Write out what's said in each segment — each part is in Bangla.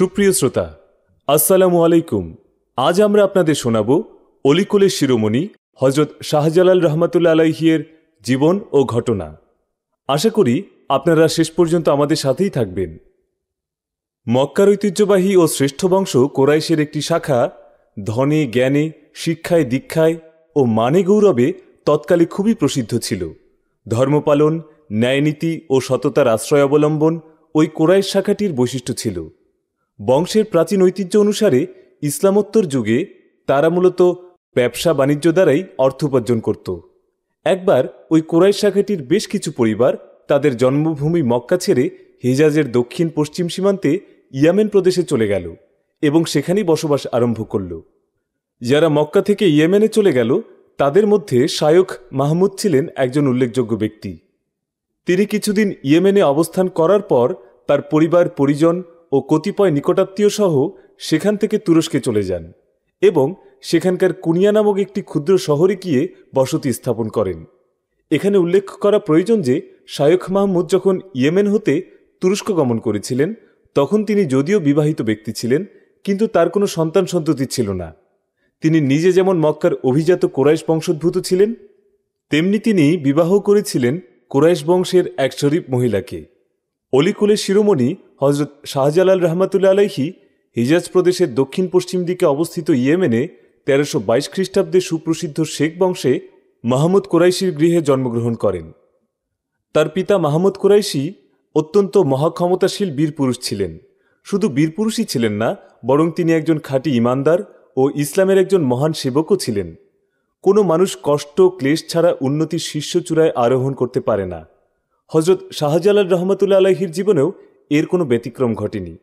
সুপ্রিয় শ্রোতা আসসালামু আলাইকুম আজ আমরা আপনাদের শোনাব অলিকুলের শিরোমণি হজরত শাহজালাল রহমাতুল্লা আলাইহিয়ের জীবন ও ঘটনা আশা করি আপনারা শেষ পর্যন্ত আমাদের সাথেই থাকবেন মক্কার ঐতিহ্যবাহী ও শ্রেষ্ঠ বংশ কোরাইশের একটি শাখা ধনে জ্ঞানে শিক্ষায় দীক্ষায় ও মানে গৌরবে তৎকালে খুবই প্রসিদ্ধ ছিল ধর্মপালন ন্যায়নীতি ও সততার আশ্রয় অবলম্বন ওই কোরাইশ শাখাটির বৈশিষ্ট্য ছিল বংশের প্রাচীন ঐতিহ্য অনুসারে ইসলামোত্তর যুগে তারা মূলত ব্যবসা বাণিজ্য দ্বারাই অর্থ উপার্জন করত একবার ওই কোরাই শাখাটির বেশ কিছু পরিবার তাদের জন্মভূমি মক্কা ছেড়ে হিজাজের দক্ষিণ পশ্চিম সীমান্তে ইয়ামেন প্রদেশে চলে গেল এবং সেখানেই বসবাস আরম্ভ করল যারা মক্কা থেকে ইয়েমেনে চলে গেল তাদের মধ্যে শায়ক মাহমুদ ছিলেন একজন উল্লেখযোগ্য ব্যক্তি তিনি কিছুদিন ইয়েমেনে অবস্থান করার পর তার পরিবার পরিজন ও কতিপয় নিকটাত্মীয় সহ সেখান থেকে তুরস্কে চলে যান এবং সেখানকার কুনিয়া নামক একটি ক্ষুদ্র শহরে গিয়ে বসতি স্থাপন করেন এখানে উল্লেখ করা প্রয়োজন যে শায়খ মাহমুদ যখন ইয়েমেন হতে তুরস্ক গমন করেছিলেন তখন তিনি যদিও বিবাহিত ব্যক্তি ছিলেন কিন্তু তার কোনো সন্তান সন্ততি ছিল না তিনি নিজে যেমন মক্কার অভিজাত কোরাইশ বংশোদ্ভূত ছিলেন তেমনি তিনি বিবাহ করেছিলেন কোরাইশ বংশের এক শরীফ মহিলাকে অলিকুলের শিরোমণি হজরত শাহজালাল রহমাতুল্লা আলাইহি হিজাজ প্রদেশের দক্ষিণ পশ্চিম দিকে অবস্থিত ইয়েমেনে তেরোশো বাইশ খ্রিস্টাব্দে সুপ্রসিদ্ধ শেখ বংশে মাহমুদ কোরাইশির গৃহে জন্মগ্রহণ করেন তার পিতা মাহমুদ কোরাইশি অত্যন্ত মহাক্ষমতাশীল বীরপুরুষ ছিলেন শুধু বীরপুরুষই ছিলেন না বরং তিনি একজন খাঁটি ইমানদার ও ইসলামের একজন মহান সেবকও ছিলেন কোনো মানুষ কষ্ট ক্লেশ ছাড়া উন্নতির শীর্ষচূড়ায় আরোহণ করতে পারে না হজরত শাহজালাল রহমতুল্লা আলহির জীবনেও এর কোনো ব্যতিক্রম ঘটেনি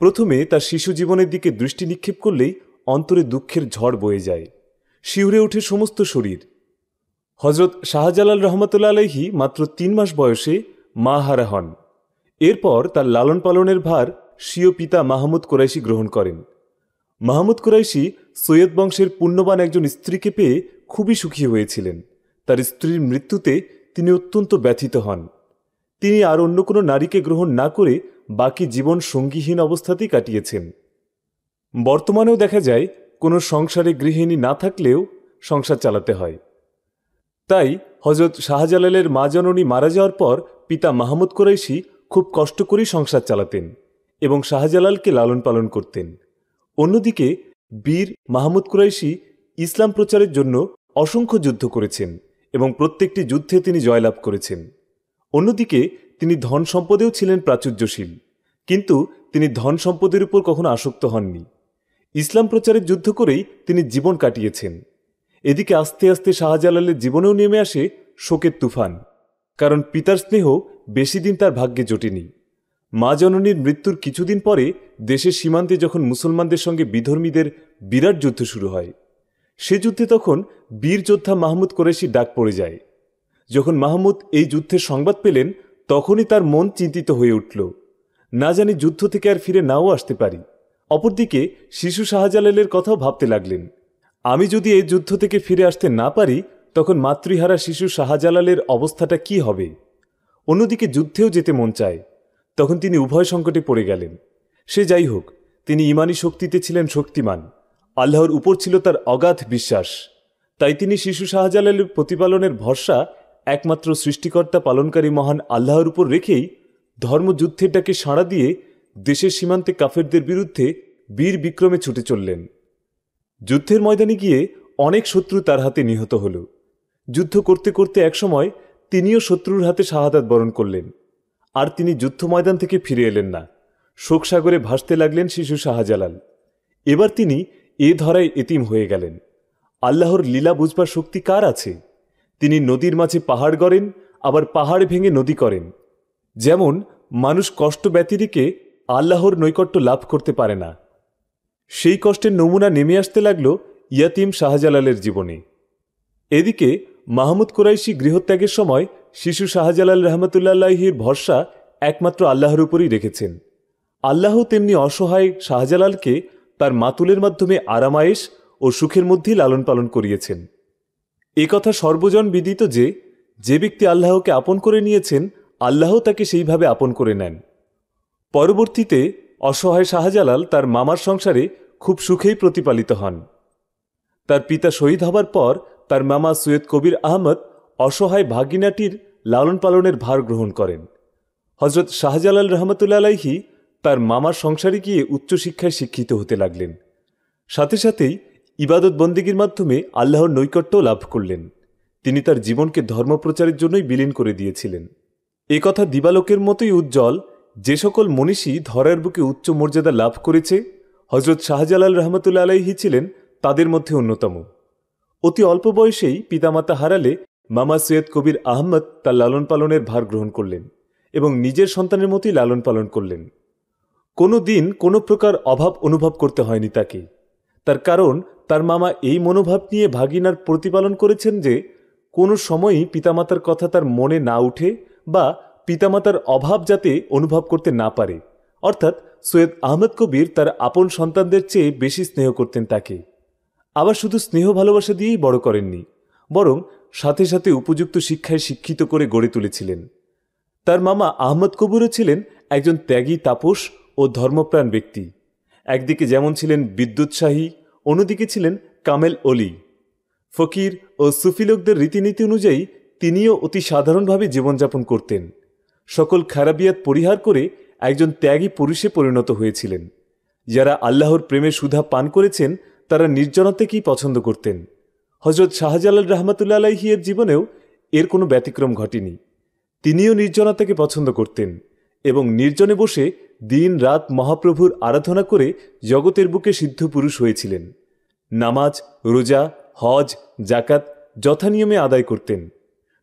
প্রথমে তার শিশু জীবনের দিকে দৃষ্টি নিক্ষেপ করলেই অন্তরে দুঃখের ঝড় বয়ে যায় শিউরে ওঠে সমস্ত শরীর হজরত শাহজালাল রহমতুল্লা আলহি মাত্র তিন মাস বয়সে মা হারা হন এরপর তার লালন পালনের ভার স্বীয় পিতা মাহমুদ কোরাইশি গ্রহণ করেন মাহমুদ কোরাইশি সৈয়দ বংশের পুণ্যবান একজন স্ত্রীকে পেয়ে খুবই সুখী হয়েছিলেন তার স্ত্রীর মৃত্যুতে তিনি অত্যন্ত ব্যথিত হন তিনি আর অন্য কোনো নারীকে গ্রহণ না করে বাকি জীবন সঙ্গীহীন অবস্থাতেই কাটিয়েছেন বর্তমানেও দেখা যায় কোনো সংসারে গৃহিণী না থাকলেও সংসার চালাতে হয় তাই হজরত শাহজালালের মা জননী মারা যাওয়ার পর পিতা মাহমুদ কুরাইশি খুব কষ্ট করেই সংসার চালাতেন এবং শাহজালালকে লালন পালন করতেন অন্যদিকে বীর মাহমুদ কুরাইশি ইসলাম প্রচারের জন্য অসংখ্য যুদ্ধ করেছেন এবং প্রত্যেকটি যুদ্ধে তিনি জয়লাভ করেছেন অন্যদিকে তিনি ধন সম্পদেও ছিলেন প্রাচুর্যশীল কিন্তু তিনি ধন সম্পদের উপর কখনো আসক্ত হননি ইসলাম প্রচারের যুদ্ধ করেই তিনি জীবন কাটিয়েছেন এদিকে আস্তে আস্তে শাহজালালের জীবনেও নেমে আসে শোকের তুফান কারণ পিতার স্নেহ বেশি দিন তার ভাগ্যে জটেনি মা জননীর মৃত্যুর কিছুদিন পরে দেশের সীমান্তে যখন মুসলমানদের সঙ্গে বিধর্মীদের বিরাট যুদ্ধ শুরু হয় সে যুদ্ধে তখন বীর যোদ্ধা মাহমুদ কোরেশি ডাক পড়ে যায় যখন মাহমুদ এই যুদ্ধের সংবাদ পেলেন তখনই তার মন চিন্তিত হয়ে উঠল না জানি যুদ্ধ থেকে আর ফিরে নাও আসতে পারি অপরদিকে শিশু শাহজালালের কথাও ভাবতে লাগলেন আমি যদি এই যুদ্ধ থেকে ফিরে আসতে না পারি তখন মাতৃহারা শিশু শাহজালালের অবস্থাটা কি হবে অন্যদিকে যুদ্ধেও যেতে মন চায় তখন তিনি উভয় সংকটে পড়ে গেলেন সে যাই হোক তিনি ইমানি শক্তিতে ছিলেন শক্তিমান আল্লাহর উপর ছিল তার অগাধ বিশ্বাস তাই তিনি শিশু শাহজালালের প্রতিপালনের ভরসা একমাত্র সৃষ্টিকর্তা পালনকারী মহান আল্লাহর উপর রেখেই ডাকে সাড়া দিয়ে দেশের সীমান্তে কাফেরদের বিরুদ্ধে বীর বিক্রমে ছুটে চললেন যুদ্ধের ময়দানে গিয়ে অনেক শত্রু তার হাতে নিহত হল যুদ্ধ করতে করতে একসময় তিনিও শত্রুর হাতে শাহাদাত বরণ করলেন আর তিনি যুদ্ধ ময়দান থেকে ফিরে এলেন না শোকসাগরে ভাসতে লাগলেন শিশু শাহজালাল এবার তিনি এ ধরায় এতিম হয়ে গেলেন আল্লাহর লীলা বুঝবার শক্তি কার আছে তিনি নদীর মাঝে পাহাড় গড়েন আবার পাহাড় ভেঙে নদী করেন যেমন মানুষ কষ্ট ব্যতিরিকে আল্লাহর নৈকট্য লাভ করতে পারে না সেই কষ্টের নমুনা নেমে আসতে লাগল ইয়াতিম শাহজালালের জীবনে এদিকে মাহমুদ কুরাইশি গৃহত্যাগের সময় শিশু শাহজালাল রহমতুল্লাহির ভরসা একমাত্র আল্লাহর উপরই রেখেছেন আল্লাহ তেমনি অসহায় শাহজালালকে তার মাতুলের মাধ্যমে আরামায়েশ ও সুখের মধ্যেই লালন পালন করিয়েছেন কথা সর্বজন বিদিত যে যে ব্যক্তি আল্লাহকে আপন করে নিয়েছেন আল্লাহ তাকে সেইভাবে আপন করে নেন পরবর্তীতে অসহায় শাহজালাল তার মামার সংসারে খুব সুখেই প্রতিপালিত হন তার পিতা শহীদ হবার পর তার মামা সৈয়দ কবির আহমদ অসহায় ভাগিনাটির লালন পালনের ভার গ্রহণ করেন হজরত শাহজালাল রহমতুল্লা আলাইহি তার মামার সংসারে গিয়ে উচ্চশিক্ষায় শিক্ষিত হতে লাগলেন সাথে সাথেই ইবাদত বন্দীগীর মাধ্যমে আল্লাহর নৈকট্য লাভ করলেন তিনি তার জীবনকে ধর্মপ্রচারের জন্যই বিলীন করে দিয়েছিলেন এ কথা দিবালোকের মতোই উজ্জ্বল যে সকল মনীষী ধরার বুকে উচ্চ মর্যাদা লাভ করেছে হজরত শাহজালাল রহমতুল্লা আলাইহি ছিলেন তাদের মধ্যে অন্যতম অতি অল্প বয়সেই পিতামাতা হারালে মামা সৈয়দ কবির আহমদ তার লালন পালনের ভার গ্রহণ করলেন এবং নিজের সন্তানের মতোই লালন পালন করলেন কোনো দিন কোনো প্রকার অভাব অনুভব করতে হয়নি তাকে তার কারণ তার মামা এই মনোভাব নিয়ে ভাগিনার প্রতিপালন করেছেন যে কোনো সময়ই পিতামাতার কথা তার মনে না উঠে বা পিতামাতার অভাব যাতে অনুভব করতে না পারে অর্থাৎ সৈয়দ আহমেদ কবির তার আপন সন্তানদের চেয়ে বেশি স্নেহ করতেন তাকে আবার শুধু স্নেহ ভালোবাসা দিয়েই বড় করেননি বরং সাথে সাথে উপযুক্ত শিক্ষায় শিক্ষিত করে গড়ে তুলেছিলেন তার মামা আহমদ কবুরও ছিলেন একজন ত্যাগী তাপস ও ধর্মপ্রাণ ব্যক্তি একদিকে যেমন ছিলেন বিদ্যুৎসাহী অন্যদিকে ছিলেন কামেল অলি ফকির ও সুফিলোকদের রীতিনীতি অনুযায়ী তিনিও অতি সাধারণভাবে জীবনযাপন করতেন সকল খারাপিয়াত পরিহার করে একজন ত্যাগী পুরুষে পরিণত হয়েছিলেন যারা আল্লাহর প্রেমে সুধা পান করেছেন তারা নির্জনতাকেই পছন্দ করতেন হজরত শাহজালাল রহমতুল্লা আলাইহিয়ের জীবনেও এর কোনো ব্যতিক্রম ঘটেনি তিনিও নির্জনতাকে পছন্দ করতেন এবং নির্জনে বসে দিন রাত মহাপ্রভুর আরাধনা করে জগতের বুকে সিদ্ধ পুরুষ হয়েছিলেন নামাজ রোজা হজ জাকাত যথানিয়মে আদায় করতেন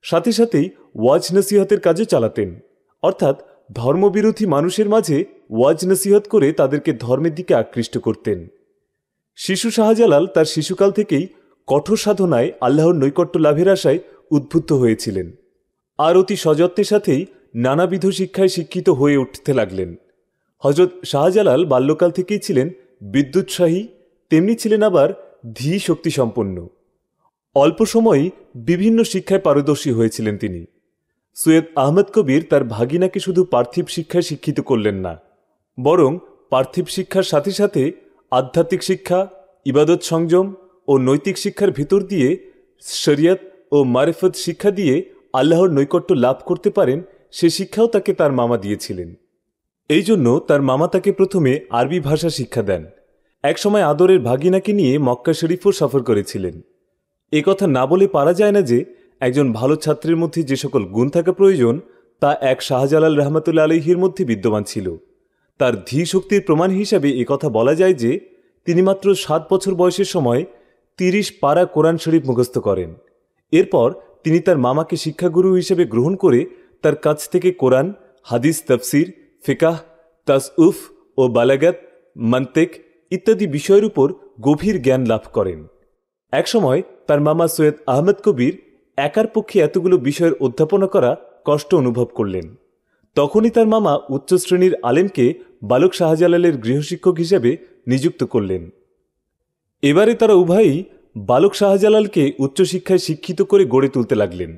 সাথে সাথেই ওয়াজ নসিহতের কাজও চালাতেন অর্থাৎ ধর্মবিরোধী মানুষের মাঝে ওয়াজ নসিহত করে তাদেরকে ধর্মের দিকে আকৃষ্ট করতেন শিশু শাহজালাল তার শিশুকাল থেকেই কঠোর সাধনায় আল্লাহর নৈকট্য লাভের আশায় উদ্বুদ্ধ হয়েছিলেন আর অতি সযত্নের সাথেই নানাবিধ শিক্ষায় শিক্ষিত হয়ে উঠতে লাগলেন হজরত শাহজালাল বাল্যকাল থেকেই ছিলেন বিদ্যুৎসাহী তেমনি ছিলেন আবার ধী শক্তি সম্পন্ন অল্প সময়েই বিভিন্ন শিক্ষায় পারদর্শী হয়েছিলেন তিনি সৈয়দ আহমেদ কবির তার ভাগিনাকে শুধু পার্থিব শিক্ষায় শিক্ষিত করলেন না বরং পার্থিব শিক্ষার সাথে সাথে আধ্যাত্মিক শিক্ষা ইবাদত সংযম ও নৈতিক শিক্ষার ভিতর দিয়ে শরিয়ত ও মারেফত শিক্ষা দিয়ে আল্লাহর নৈকট্য লাভ করতে পারেন সে শিক্ষাও তাকে তার মামা দিয়েছিলেন এই জন্য তার মামা তাকে প্রথমে আরবি ভাষা শিক্ষা দেন একসময় আদরের ভাগিনাকে নিয়ে মক্কা শরীফও সফর করেছিলেন এ কথা না বলে পারা যায় না যে একজন ভালো ছাত্রের মধ্যে যে সকল গুণ থাকা প্রয়োজন তা এক শাহজালাল রহমতুল্লা আলহির মধ্যে বিদ্যমান ছিল তার ধী শক্তির প্রমাণ হিসাবে এ কথা বলা যায় যে তিনি মাত্র সাত বছর বয়সের সময় তিরিশ পাড়া কোরআন শরীফ মুখস্থ করেন এরপর তিনি তার মামাকে শিক্ষাগুরু হিসেবে গ্রহণ করে তার কাছ থেকে কোরআন হাদিস তফসির ফিকাহ তাসউফ ও বালাগাত মান্তেক ইত্যাদি বিষয়ের উপর গভীর জ্ঞান লাভ করেন একসময় তার মামা সৈয়দ আহমেদ কবির একার পক্ষে এতগুলো বিষয়ের অধ্যাপনা করা কষ্ট অনুভব করলেন তখনই তার মামা উচ্চ শ্রেণীর আলেমকে বালক শাহজালালের গৃহশিক্ষক হিসেবে নিযুক্ত করলেন এবারে তারা উভয়ই বালক শাহজালালকে উচ্চশিক্ষায় শিক্ষিত করে গড়ে তুলতে লাগলেন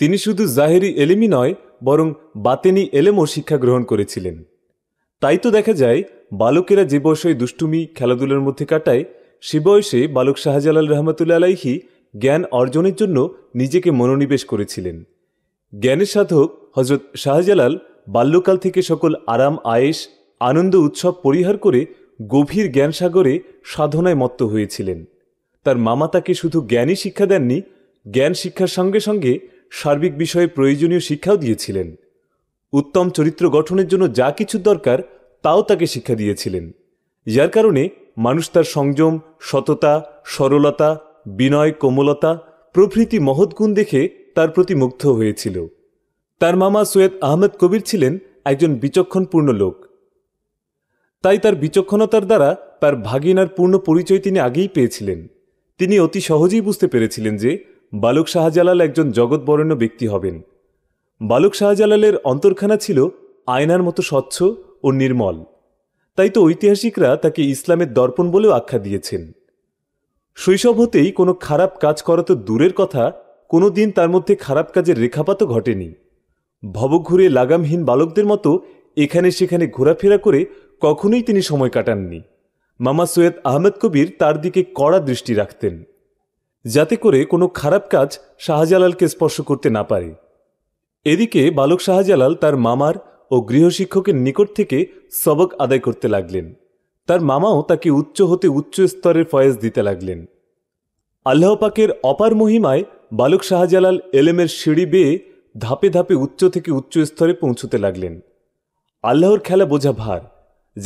তিনি শুধু জাহেরি এলেমই নয় বরং বাতেনি এলেমও শিক্ষা গ্রহণ করেছিলেন তাই তো দেখা যায় বালকেরা যে বয়সে দুষ্টুমি খেলাধুলার মধ্যে কাটায় সে বয়সে বালক শাহজালাল রহমতুল্লা আলাইহি জ্ঞান অর্জনের জন্য নিজেকে মনোনিবেশ করেছিলেন জ্ঞানের সাধক হজরত শাহজালাল বাল্যকাল থেকে সকল আরাম আয়েস আনন্দ উৎসব পরিহার করে গভীর জ্ঞানসাগরে সাধনায় মত্ত হয়েছিলেন তার মামা তাকে শুধু জ্ঞানই শিক্ষা দেননি জ্ঞান শিক্ষার সঙ্গে সঙ্গে সার্বিক বিষয়ে প্রয়োজনীয় শিক্ষাও দিয়েছিলেন উত্তম চরিত্র গঠনের জন্য যা কিছু দরকার তাও তাকে শিক্ষা দিয়েছিলেন যার কারণে মানুষ তার সংযম সততা সরলতা বিনয় কোমলতা প্রভৃতি মহৎগুণ দেখে তার প্রতি মুগ্ধ হয়েছিল তার মামা সৈয়দ আহমেদ কবির ছিলেন একজন বিচক্ষণপূর্ণ লোক তাই তার বিচক্ষণতার দ্বারা তার ভাগিনার পূর্ণ পরিচয় তিনি আগেই পেয়েছিলেন তিনি অতি সহজেই বুঝতে পেরেছিলেন যে বালক শাহজালাল একজন জগৎবরণ্য ব্যক্তি হবেন বালক শাহজালালের অন্তর্খানা ছিল আয়নার মতো স্বচ্ছ ও নির্মল তাই তো ঐতিহাসিকরা তাকে ইসলামের দর্পণ বলেও আখ্যা দিয়েছেন শৈশব হতেই কোনো খারাপ কাজ করা তো দূরের কথা কোনো দিন তার মধ্যে খারাপ কাজের রেখাপাতও ঘটেনি ভবঘুরে লাগামহীন বালকদের মতো এখানে সেখানে ঘোরাফেরা করে কখনোই তিনি সময় কাটাননি মামা সৈয়দ আহমেদ কবির তার দিকে কড়া দৃষ্টি রাখতেন যাতে করে কোনো খারাপ কাজ শাহজালালকে স্পর্শ করতে না পারে এদিকে বালক শাহজালাল তার মামার ও গৃহশিক্ষকের নিকট থেকে সবক আদায় করতে লাগলেন তার মামাও তাকে উচ্চ হতে উচ্চ স্তরের ফয়েজ দিতে লাগলেন আল্লাহ পাকের অপার মহিমায় বালক শাহজালাল এলেমের সিঁড়ি বেয়ে ধাপে ধাপে উচ্চ থেকে উচ্চ স্তরে পৌঁছতে লাগলেন আল্লাহর খেলা বোঝা ভার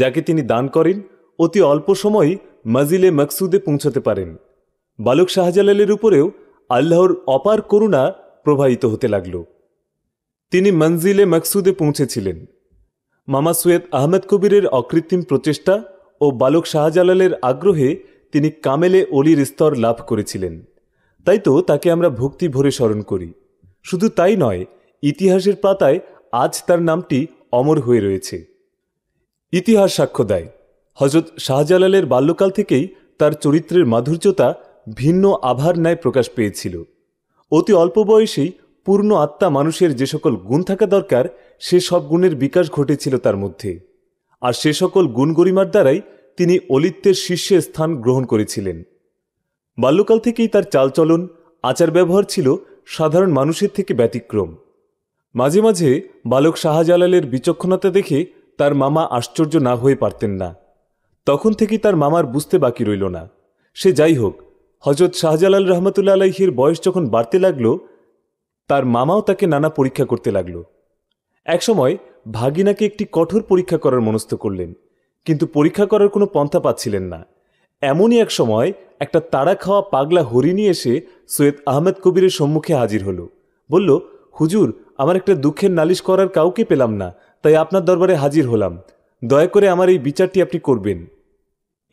যাকে তিনি দান করেন অতি অল্প সময় মাজিলে মকসুদে পৌঁছতে পারেন বালক শাহজালালের উপরেও আল্লাহর অপার করুণা প্রবাহিত হতে লাগলো তিনি মঞ্জিলে মকসুদে পৌঁছেছিলেন মামা সৈয়দ আহমেদ কবিরের অকৃত্রিম প্রচেষ্টা ও বালক শাহজালালের আগ্রহে তিনি কামেলে অলির স্তর লাভ করেছিলেন তাই তো তাকে আমরা ভক্তি ভরে স্মরণ করি শুধু তাই নয় ইতিহাসের পাতায় আজ তার নামটি অমর হয়ে রয়েছে ইতিহাস সাক্ষ্য দেয় হজরত শাহজালালের বাল্যকাল থেকেই তার চরিত্রের মাধুর্যতা ভিন্ন আভার ন্যায় প্রকাশ পেয়েছিল অতি অল্প বয়সেই পূর্ণ আত্মা মানুষের যে সকল গুণ থাকা দরকার সে সব গুণের বিকাশ ঘটেছিল তার মধ্যে আর সে সকল গুণগরিমার দ্বারাই তিনি অলিত্যের শীর্ষে স্থান গ্রহণ করেছিলেন বাল্যকাল থেকেই তার চালচলন আচার ব্যবহার ছিল সাধারণ মানুষের থেকে ব্যতিক্রম মাঝে মাঝে বালক শাহজালালের বিচক্ষণতা দেখে তার মামা আশ্চর্য না হয়ে পারতেন না তখন থেকেই তার মামার বুঝতে বাকি রইল না সে যাই হোক হজরত শাহজালাল রহমতুল্লা আলাইহির বয়স যখন বাড়তে লাগলো তার মামাও তাকে নানা পরীক্ষা করতে লাগল একসময় ভাগিনাকে একটি কঠোর পরীক্ষা করার মনস্থ করলেন কিন্তু পরীক্ষা করার কোনো পন্থা পাচ্ছিলেন না এমনই এক সময় একটা তাড়া খাওয়া পাগলা হরিণী এসে সৈয়দ আহমেদ কবিরের সম্মুখে হাজির হলো বলল হুজুর আমার একটা দুঃখের নালিশ করার কাউকে পেলাম না তাই আপনার দরবারে হাজির হলাম দয়া করে আমার এই বিচারটি আপনি করবেন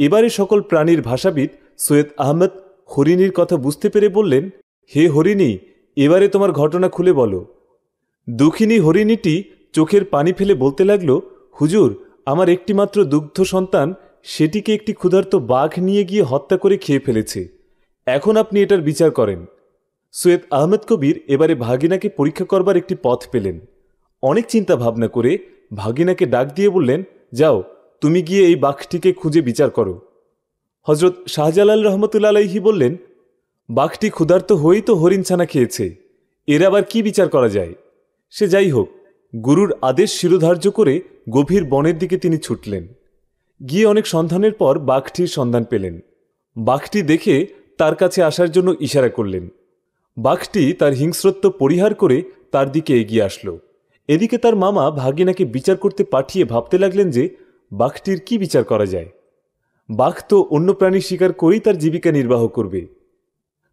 এবারে সকল প্রাণীর ভাষাবিদ সৈয়দ আহমেদ হরিণীর কথা বুঝতে পেরে বললেন হে হরিণী এবারে তোমার ঘটনা খুলে বলো দুঃখিনী হরিণীটি চোখের পানি ফেলে বলতে লাগল হুজুর আমার একটিমাত্র দুগ্ধ সন্তান সেটিকে একটি ক্ষুধার্ত বাঘ নিয়ে গিয়ে হত্যা করে খেয়ে ফেলেছে এখন আপনি এটার বিচার করেন সৈয়দ আহমেদ কবির এবারে ভাগিনাকে পরীক্ষা করবার একটি পথ পেলেন অনেক চিন্তা ভাবনা করে ভাগিনাকে ডাক দিয়ে বললেন যাও তুমি গিয়ে এই বাঘটিকে খুঁজে বিচার করো হজরত শাহজালাল রহমতুল্লা আলাইহি বললেন বাঘটি ক্ষুধার্ত হয়েই তো হরিণ ছানা খেয়েছে এর আবার কি বিচার করা যায় সে যাই হোক গুরুর আদেশ শিরোধার্য করে গভীর বনের দিকে তিনি ছুটলেন গিয়ে অনেক সন্ধানের পর বাঘটির সন্ধান পেলেন বাঘটি দেখে তার কাছে আসার জন্য ইশারা করলেন বাঘটি তার হিংস্রত্ব পরিহার করে তার দিকে এগিয়ে আসলো এদিকে তার মামা ভাগিনাকে বিচার করতে পাঠিয়ে ভাবতে লাগলেন যে বাঘটির কি বিচার করা যায় বাঘ তো অন্য প্রাণী শিকার করেই তার জীবিকা নির্বাহ করবে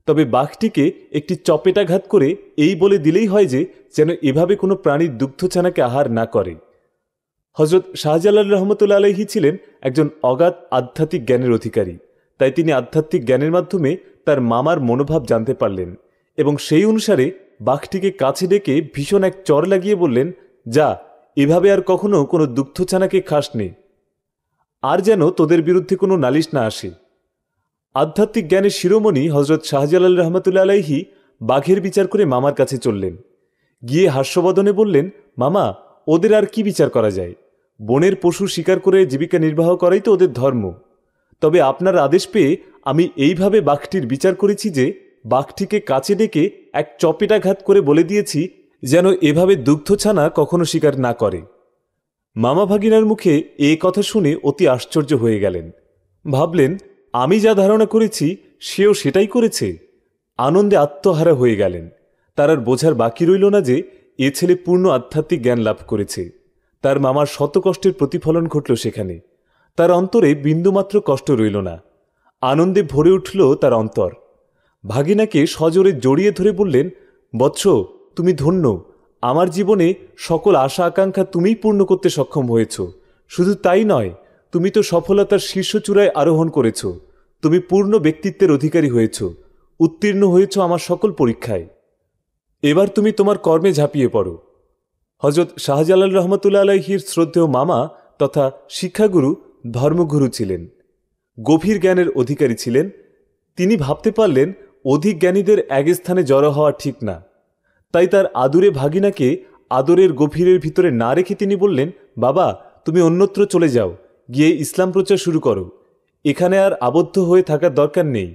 তবে বাঘটিকে একটি চপেটাঘাত করে এই বলে দিলেই হয় যে যেন এভাবে কোনো প্রাণীর দুগ্ধছানাকে আহার না করে হজরত শাহজালাল রহমতুল্লা আলহি ছিলেন একজন অগাধ আধ্যাত্মিক জ্ঞানের অধিকারী তাই তিনি আধ্যাত্মিক জ্ঞানের মাধ্যমে তার মামার মনোভাব জানতে পারলেন এবং সেই অনুসারে বাঘটিকে কাছে ডেকে ভীষণ এক চর লাগিয়ে বললেন যা এভাবে আর কখনো কোনো দুগ্ধছানাকে খাস নেই আর যেন তোদের বিরুদ্ধে কোনো নালিশ না আসে আধ্যাত্মিক জ্ঞানের শিরোমণি হজরত শাহজালাল রহমতুল্লা আলাইহি বাঘের বিচার করে মামার কাছে চললেন গিয়ে হাস্যবদনে বললেন মামা ওদের আর কি বিচার করা যায় বনের পশু শিকার করে জীবিকা নির্বাহ করাই তো ওদের ধর্ম তবে আপনার আদেশ পেয়ে আমি এইভাবে বাঘটির বিচার করেছি যে বাঘটিকে কাছে ডেকে এক চপেটাঘাত করে বলে দিয়েছি যেন এভাবে দুগ্ধছানা কখনো শিকার না করে মামা ভাগিনার মুখে এ কথা শুনে অতি আশ্চর্য হয়ে গেলেন ভাবলেন আমি যা ধারণা করেছি সেও সেটাই করেছে আনন্দে আত্মহারা হয়ে গেলেন তার আর বোঝার বাকি রইল না যে এ ছেলে পূর্ণ আধ্যাত্মিক জ্ঞান লাভ করেছে তার মামার শত কষ্টের প্রতিফলন ঘটল সেখানে তার অন্তরে বিন্দুমাত্র কষ্ট রইল না আনন্দে ভরে উঠল তার অন্তর ভাগিনাকে সজোরে জড়িয়ে ধরে বললেন বৎস তুমি ধন্য আমার জীবনে সকল আশা আকাঙ্ক্ষা তুমিই পূর্ণ করতে সক্ষম হয়েছ শুধু তাই নয় তুমি তো সফলতার শীর্ষচূড়ায় আরোহণ করেছ তুমি পূর্ণ ব্যক্তিত্বের অধিকারী হয়েছ উত্তীর্ণ হয়েছ আমার সকল পরীক্ষায় এবার তুমি তোমার কর্মে ঝাঁপিয়ে পড়ো হজরত শাহজালাল রহমতুল্লা আলহির শ্রদ্ধেয় মামা তথা শিক্ষাগুরু ধর্মগুরু ছিলেন গভীর জ্ঞানের অধিকারী ছিলেন তিনি ভাবতে পারলেন অধিক জ্ঞানীদের এক স্থানে জড়ো হওয়া ঠিক না তাই তার আদুরে ভাগিনাকে আদরের গভীরের ভিতরে না রেখে তিনি বললেন বাবা তুমি অন্যত্র চলে যাও গিয়ে ইসলাম প্রচার শুরু করো এখানে আর আবদ্ধ হয়ে থাকার দরকার নেই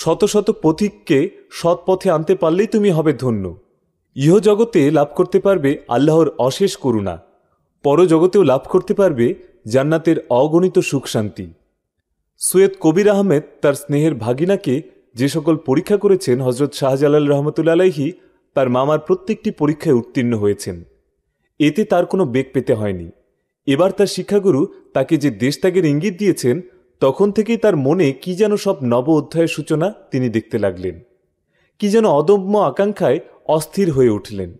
শত শত পথিককে সৎ পথে আনতে পারলেই তুমি হবে ধন্য ইহ জগতে লাভ করতে পারবে আল্লাহর অশেষ করুণা পরজগতেও লাভ করতে পারবে জান্নাতের অগণিত সুখ শান্তি সৈয়দ কবির আহমেদ তার স্নেহের ভাগিনাকে যে সকল পরীক্ষা করেছেন হজরত শাহজালাল রহমতুল্লা আলাইহি তার মামার প্রত্যেকটি পরীক্ষায় উত্তীর্ণ হয়েছেন এতে তার কোনো বেগ পেতে হয়নি এবার তার শিক্ষাগুরু তাকে যে দেশত্যাগের ইঙ্গিত দিয়েছেন তখন থেকেই তার মনে কি যেন সব নব অধ্যায়ের সূচনা তিনি দেখতে লাগলেন কি যেন অদম্য আকাঙ্ক্ষায় অস্থির হয়ে উঠলেন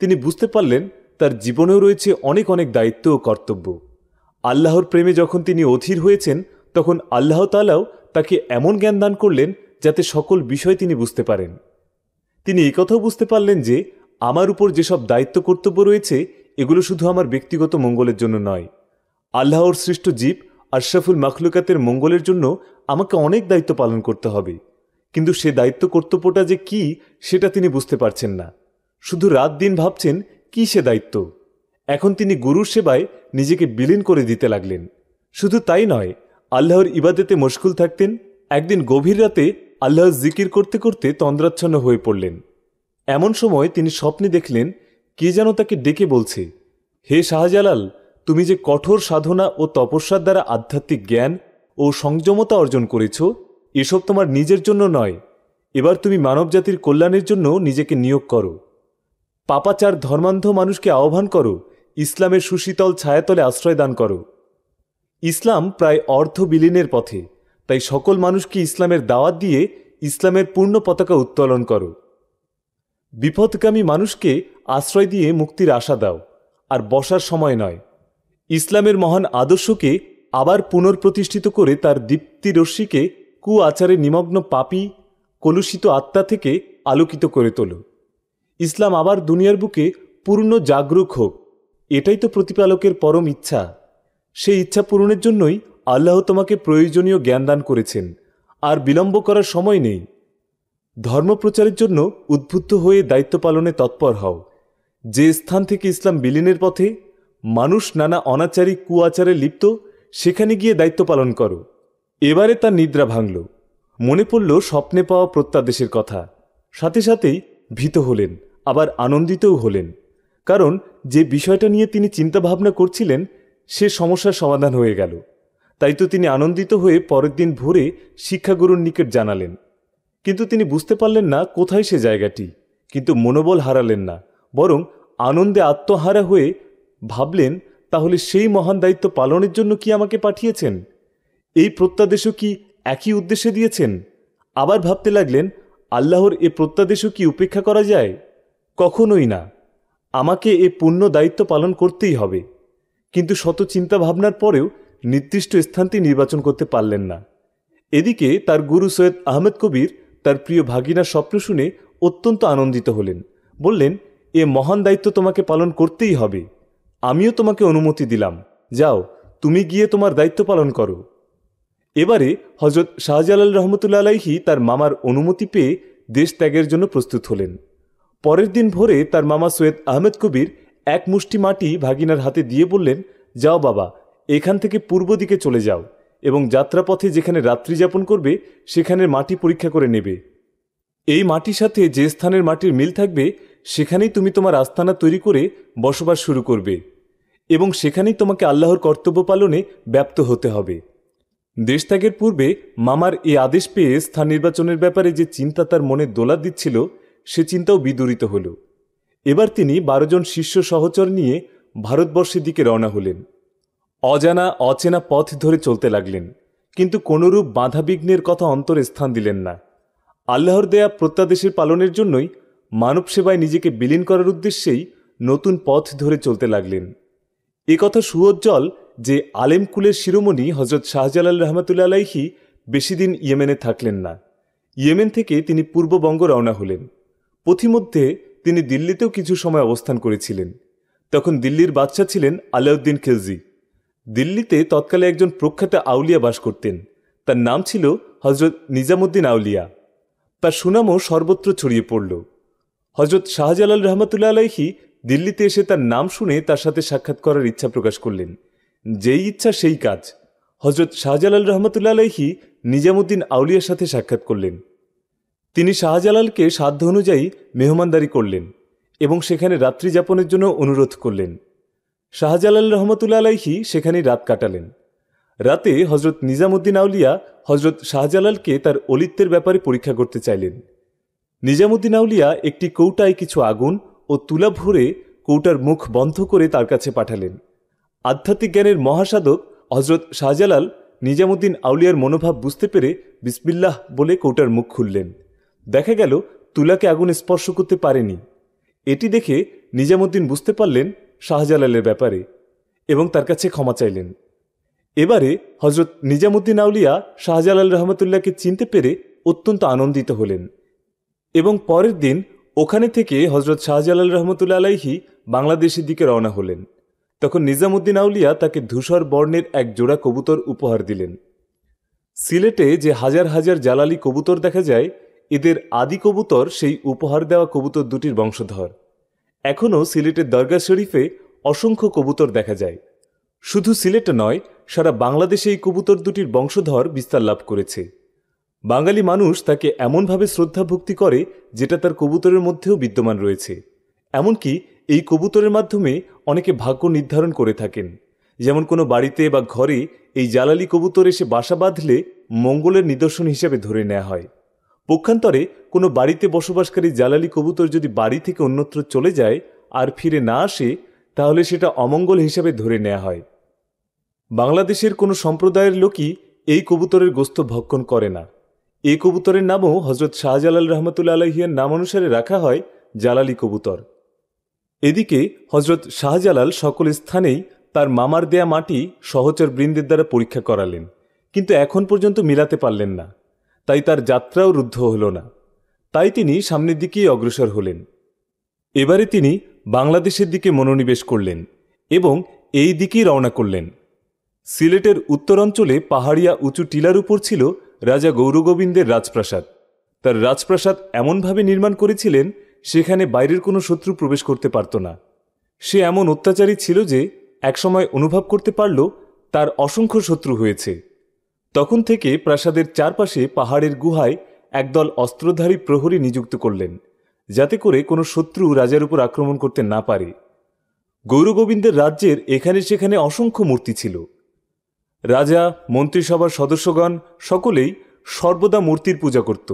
তিনি বুঝতে পারলেন তার জীবনেও রয়েছে অনেক অনেক দায়িত্ব ও কর্তব্য আল্লাহর প্রেমে যখন তিনি অধীর হয়েছেন তখন আল্লাহ তালাও তাকে এমন জ্ঞান দান করলেন যাতে সকল বিষয় তিনি বুঝতে পারেন তিনি একথাও বুঝতে পারলেন যে আমার উপর যেসব দায়িত্ব কর্তব্য রয়েছে এগুলো শুধু আমার ব্যক্তিগত মঙ্গলের জন্য নয় আল্লাহর সৃষ্ট জীব আশরাফুল মাখলুকাতের মঙ্গলের জন্য আমাকে অনেক দায়িত্ব পালন করতে হবে কিন্তু সে দায়িত্ব কর্তব্যটা যে কি সেটা তিনি বুঝতে পারছেন না শুধু রাত দিন ভাবছেন কি সে দায়িত্ব এখন তিনি গুরুর সেবায় নিজেকে বিলীন করে দিতে লাগলেন শুধু তাই নয় আল্লাহর ইবাদেতে মশগুল থাকতেন একদিন গভীর রাতে আল্লাহর জিকির করতে করতে তন্দ্রাচ্ছন্ন হয়ে পড়লেন এমন সময় তিনি স্বপ্নে দেখলেন কে যেন তাকে ডেকে বলছে হে শাহজালাল তুমি যে কঠোর সাধনা ও তপস্যার দ্বারা আধ্যাত্মিক জ্ঞান ও সংযমতা অর্জন করেছ এসব তোমার নিজের জন্য নয় এবার তুমি মানবজাতির কল্যাণের জন্য নিজেকে নিয়োগ করো পাপাচার ধর্মান্ধ মানুষকে আহ্বান করো ইসলামের সুশীতল ছায়াতলে আশ্রয় দান করো ইসলাম প্রায় অর্ধ বিলীনের পথে তাই সকল মানুষকে ইসলামের দাওয়াত দিয়ে ইসলামের পূর্ণ পতাকা উত্তোলন করো বিপদগামী মানুষকে আশ্রয় দিয়ে মুক্তির আশা দাও আর বসার সময় নয় ইসলামের মহান আদর্শকে আবার পুনর্প্রতিষ্ঠিত করে তার দীপ্তিরশ্মিকে কু আচারে নিমগ্ন পাপি কলুষিত আত্মা থেকে আলোকিত করে তোল ইসলাম আবার দুনিয়ার বুকে পূর্ণ জাগরুক হোক এটাই তো প্রতিপালকের পরম ইচ্ছা সেই ইচ্ছা পূরণের জন্যই আল্লাহ তোমাকে প্রয়োজনীয় জ্ঞান দান করেছেন আর বিলম্ব করার সময় নেই ধর্মপ্রচারের জন্য উদ্বুদ্ধ হয়ে দায়িত্ব পালনে তৎপর হও যে স্থান থেকে ইসলাম বিলীনের পথে মানুষ নানা অনাচারী কুয়াচারে লিপ্ত সেখানে গিয়ে দায়িত্ব পালন করো এবারে তার নিদ্রা ভাঙল মনে পড়ল স্বপ্নে পাওয়া প্রত্যাদেশের কথা সাথে সাথেই ভীত হলেন আবার আনন্দিতও হলেন কারণ যে বিষয়টা নিয়ে তিনি চিন্তাভাবনা করছিলেন সে সমস্যার সমাধান হয়ে গেল তাই তো তিনি আনন্দিত হয়ে পরের দিন ভোরে শিক্ষাগুরুর নিকট জানালেন কিন্তু তিনি বুঝতে পারলেন না কোথায় সে জায়গাটি কিন্তু মনোবল হারালেন না বরং আনন্দে আত্মহারা হয়ে ভাবলেন তাহলে সেই মহান দায়িত্ব পালনের জন্য কি আমাকে পাঠিয়েছেন এই প্রত্যাদেশও কি একই উদ্দেশ্যে দিয়েছেন আবার ভাবতে লাগলেন আল্লাহর এ প্রত্যাদেশও কি উপেক্ষা করা যায় কখনোই না আমাকে এ পূর্ণ দায়িত্ব পালন করতেই হবে কিন্তু শত চিন্তা ভাবনার পরেও নির্দিষ্ট স্থানটি নির্বাচন করতে পারলেন না এদিকে তার গুরু সৈয়দ আহমেদ কবির তার প্রিয় ভাগিনার স্বপ্ন শুনে অত্যন্ত আনন্দিত হলেন বললেন এ মহান দায়িত্ব তোমাকে পালন করতেই হবে আমিও তোমাকে অনুমতি দিলাম যাও তুমি গিয়ে তোমার দায়িত্ব পালন করো এবারে হজরত শাহজালাল রহমতুল্লা আলাইহি তার মামার অনুমতি পেয়ে দেশ ত্যাগের জন্য প্রস্তুত হলেন পরের দিন ভোরে তার মামা সৈয়দ আহমেদ কবির এক মুষ্টি মাটি ভাগিনার হাতে দিয়ে বললেন যাও বাবা এখান থেকে পূর্ব দিকে চলে যাও এবং যাত্রাপথে যেখানে রাত্রি যাপন করবে সেখানের মাটি পরীক্ষা করে নেবে এই মাটির সাথে যে স্থানের মাটির মিল থাকবে সেখানেই তুমি তোমার আস্তানা তৈরি করে বসবাস শুরু করবে এবং সেখানেই তোমাকে আল্লাহর কর্তব্য পালনে ব্যপ্ত হতে হবে দেশত্যাগের পূর্বে মামার এই আদেশ পেয়ে স্থান নির্বাচনের ব্যাপারে যে চিন্তা তার মনে দোলা দিচ্ছিল সে চিন্তাও বিদূরিত হল এবার তিনি বারোজন শিষ্য সহচর নিয়ে ভারতবর্ষের দিকে রওনা হলেন অজানা অচেনা পথ ধরে চলতে লাগলেন কিন্তু কোনরূপ বাধাবিঘ্নের কথা অন্তরে স্থান দিলেন না আল্লাহর দেয়া প্রত্যাদেশের পালনের জন্যই মানব সেবায় নিজেকে বিলীন করার উদ্দেশ্যেই নতুন পথ ধরে চলতে লাগলেন কথা সুউজ্জ্বল যে আলেমকুলের শিরোমণি হজরত শাহজালাল রহমতুল্লা আলাইহি বেশিদিন ইয়েমেনে থাকলেন না ইয়েমেন থেকে তিনি পূর্ববঙ্গ রওনা হলেন পথিমধ্যে তিনি দিল্লিতেও কিছু সময় অবস্থান করেছিলেন তখন দিল্লির বাদশাহ ছিলেন আলাউদ্দিন খিলজি দিল্লিতে তৎকালে একজন প্রখ্যাত আউলিয়া বাস করতেন তার নাম ছিল হজরত নিজামুদ্দিন আউলিয়া তার সুনামও সর্বত্র ছড়িয়ে পড়ল হজরত শাহজালাল রহমতুল্লা আলাইহি দিল্লিতে এসে তার নাম শুনে তার সাথে সাক্ষাৎ করার ইচ্ছা প্রকাশ করলেন যেই ইচ্ছা সেই কাজ হজরত শাহজালাল রহমতুল্লা আলাইহি নিজামুদ্দিন আউলিয়ার সাথে সাক্ষাৎ করলেন তিনি শাহজালালকে সাধ্য অনুযায়ী মেহমানদারি করলেন এবং সেখানে রাত্রি যাপনের জন্য অনুরোধ করলেন শাহজালাল রহমতুল্লা আলাইহি সেখানেই রাত কাটালেন রাতে হজরত নিজামুদ্দিন আউলিয়া হজরত শাহজালালকে তার অলিত্যের ব্যাপারে পরীক্ষা করতে চাইলেন নিজামুদ্দিন আউলিয়া একটি কৌটায় কিছু আগুন ও তুলা ভরে কৌটার মুখ বন্ধ করে তার কাছে পাঠালেন আধ্যাত্মিক জ্ঞানের মহাসাধক হজরত শাহজালাল নিজামুদ্দিন আউলিয়ার মনোভাব বুঝতে পেরে বিসমিল্লাহ বলে কৌটার মুখ খুললেন দেখা গেল তুলাকে আগুন স্পর্শ করতে পারেনি এটি দেখে নিজামুদ্দিন বুঝতে পারলেন শাহজালালের ব্যাপারে এবং তার কাছে ক্ষমা চাইলেন এবারে হজরত নিজামুদ্দিন আউলিয়া শাহজালাল রহমতুল্লাহকে চিনতে পেরে অত্যন্ত আনন্দিত হলেন এবং পরের দিন ওখানে থেকে হজরত শাহজালাল রহমতুল্লা আলাইহি বাংলাদেশের দিকে রওনা হলেন তখন নিজামুদ্দিন আউলিয়া তাকে ধূসর বর্ণের এক জোড়া কবুতর উপহার দিলেন সিলেটে যে হাজার হাজার জালালি কবুতর দেখা যায় এদের আদি কবুতর সেই উপহার দেওয়া কবুতর দুটির বংশধর এখনও সিলেটের দরগা শরীফে অসংখ্য কবুতর দেখা যায় শুধু সিলেট নয় সারা বাংলাদেশে এই কবুতর দুটির বংশধর বিস্তার লাভ করেছে বাঙালি মানুষ তাকে এমনভাবে শ্রদ্ধা ভক্তি করে যেটা তার কবুতরের মধ্যেও বিদ্যমান রয়েছে এমনকি এই কবুতরের মাধ্যমে অনেকে ভাগ্য নির্ধারণ করে থাকেন যেমন কোনো বাড়িতে বা ঘরে এই জ্বালালি কবুতর এসে বাসা বাঁধলে মঙ্গলের নিদর্শন হিসেবে ধরে নেওয়া হয় পক্ষান্তরে কোনো বাড়িতে বসবাসকারী জালালি কবুতর যদি বাড়ি থেকে অন্যত্র চলে যায় আর ফিরে না আসে তাহলে সেটা অমঙ্গল হিসাবে ধরে নেওয়া হয় বাংলাদেশের কোনো সম্প্রদায়ের লোকই এই কবুতরের গোস্ত ভক্ষণ করে না এই কবুতরের নামও হজরত শাহজালাল রহমতুল্লা আলহিয়ার নাম অনুসারে রাখা হয় জালালি কবুতর এদিকে হজরত শাহজালাল সকল স্থানেই তার মামার দেয়া মাটি সহচর বৃন্দের দ্বারা পরীক্ষা করালেন কিন্তু এখন পর্যন্ত মিলাতে পারলেন না তাই তার যাত্রাও রুদ্ধ হল না তাই তিনি সামনের দিকেই অগ্রসর হলেন এবারে তিনি বাংলাদেশের দিকে মনোনিবেশ করলেন এবং এই দিকেই রওনা করলেন সিলেটের উত্তরাঞ্চলে পাহাড়িয়া উঁচু টিলার উপর ছিল রাজা গৌরগোবিন্দের রাজপ্রাসাদ তার রাজপ্রাসাদ এমনভাবে নির্মাণ করেছিলেন সেখানে বাইরের কোনো শত্রু প্রবেশ করতে পারত না সে এমন অত্যাচারী ছিল যে একসময় অনুভব করতে পারল তার অসংখ্য শত্রু হয়েছে তখন থেকে প্রাসাদের চারপাশে পাহাড়ের গুহায় একদল অস্ত্রধারী প্রহরী নিযুক্ত করলেন যাতে করে কোনো শত্রু রাজার উপর আক্রমণ করতে না পারে গৌরগোবিন্দের রাজ্যের এখানে সেখানে অসংখ্য মূর্তি ছিল রাজা মন্ত্রিসভার সদস্যগণ সকলেই সর্বদা মূর্তির পূজা করত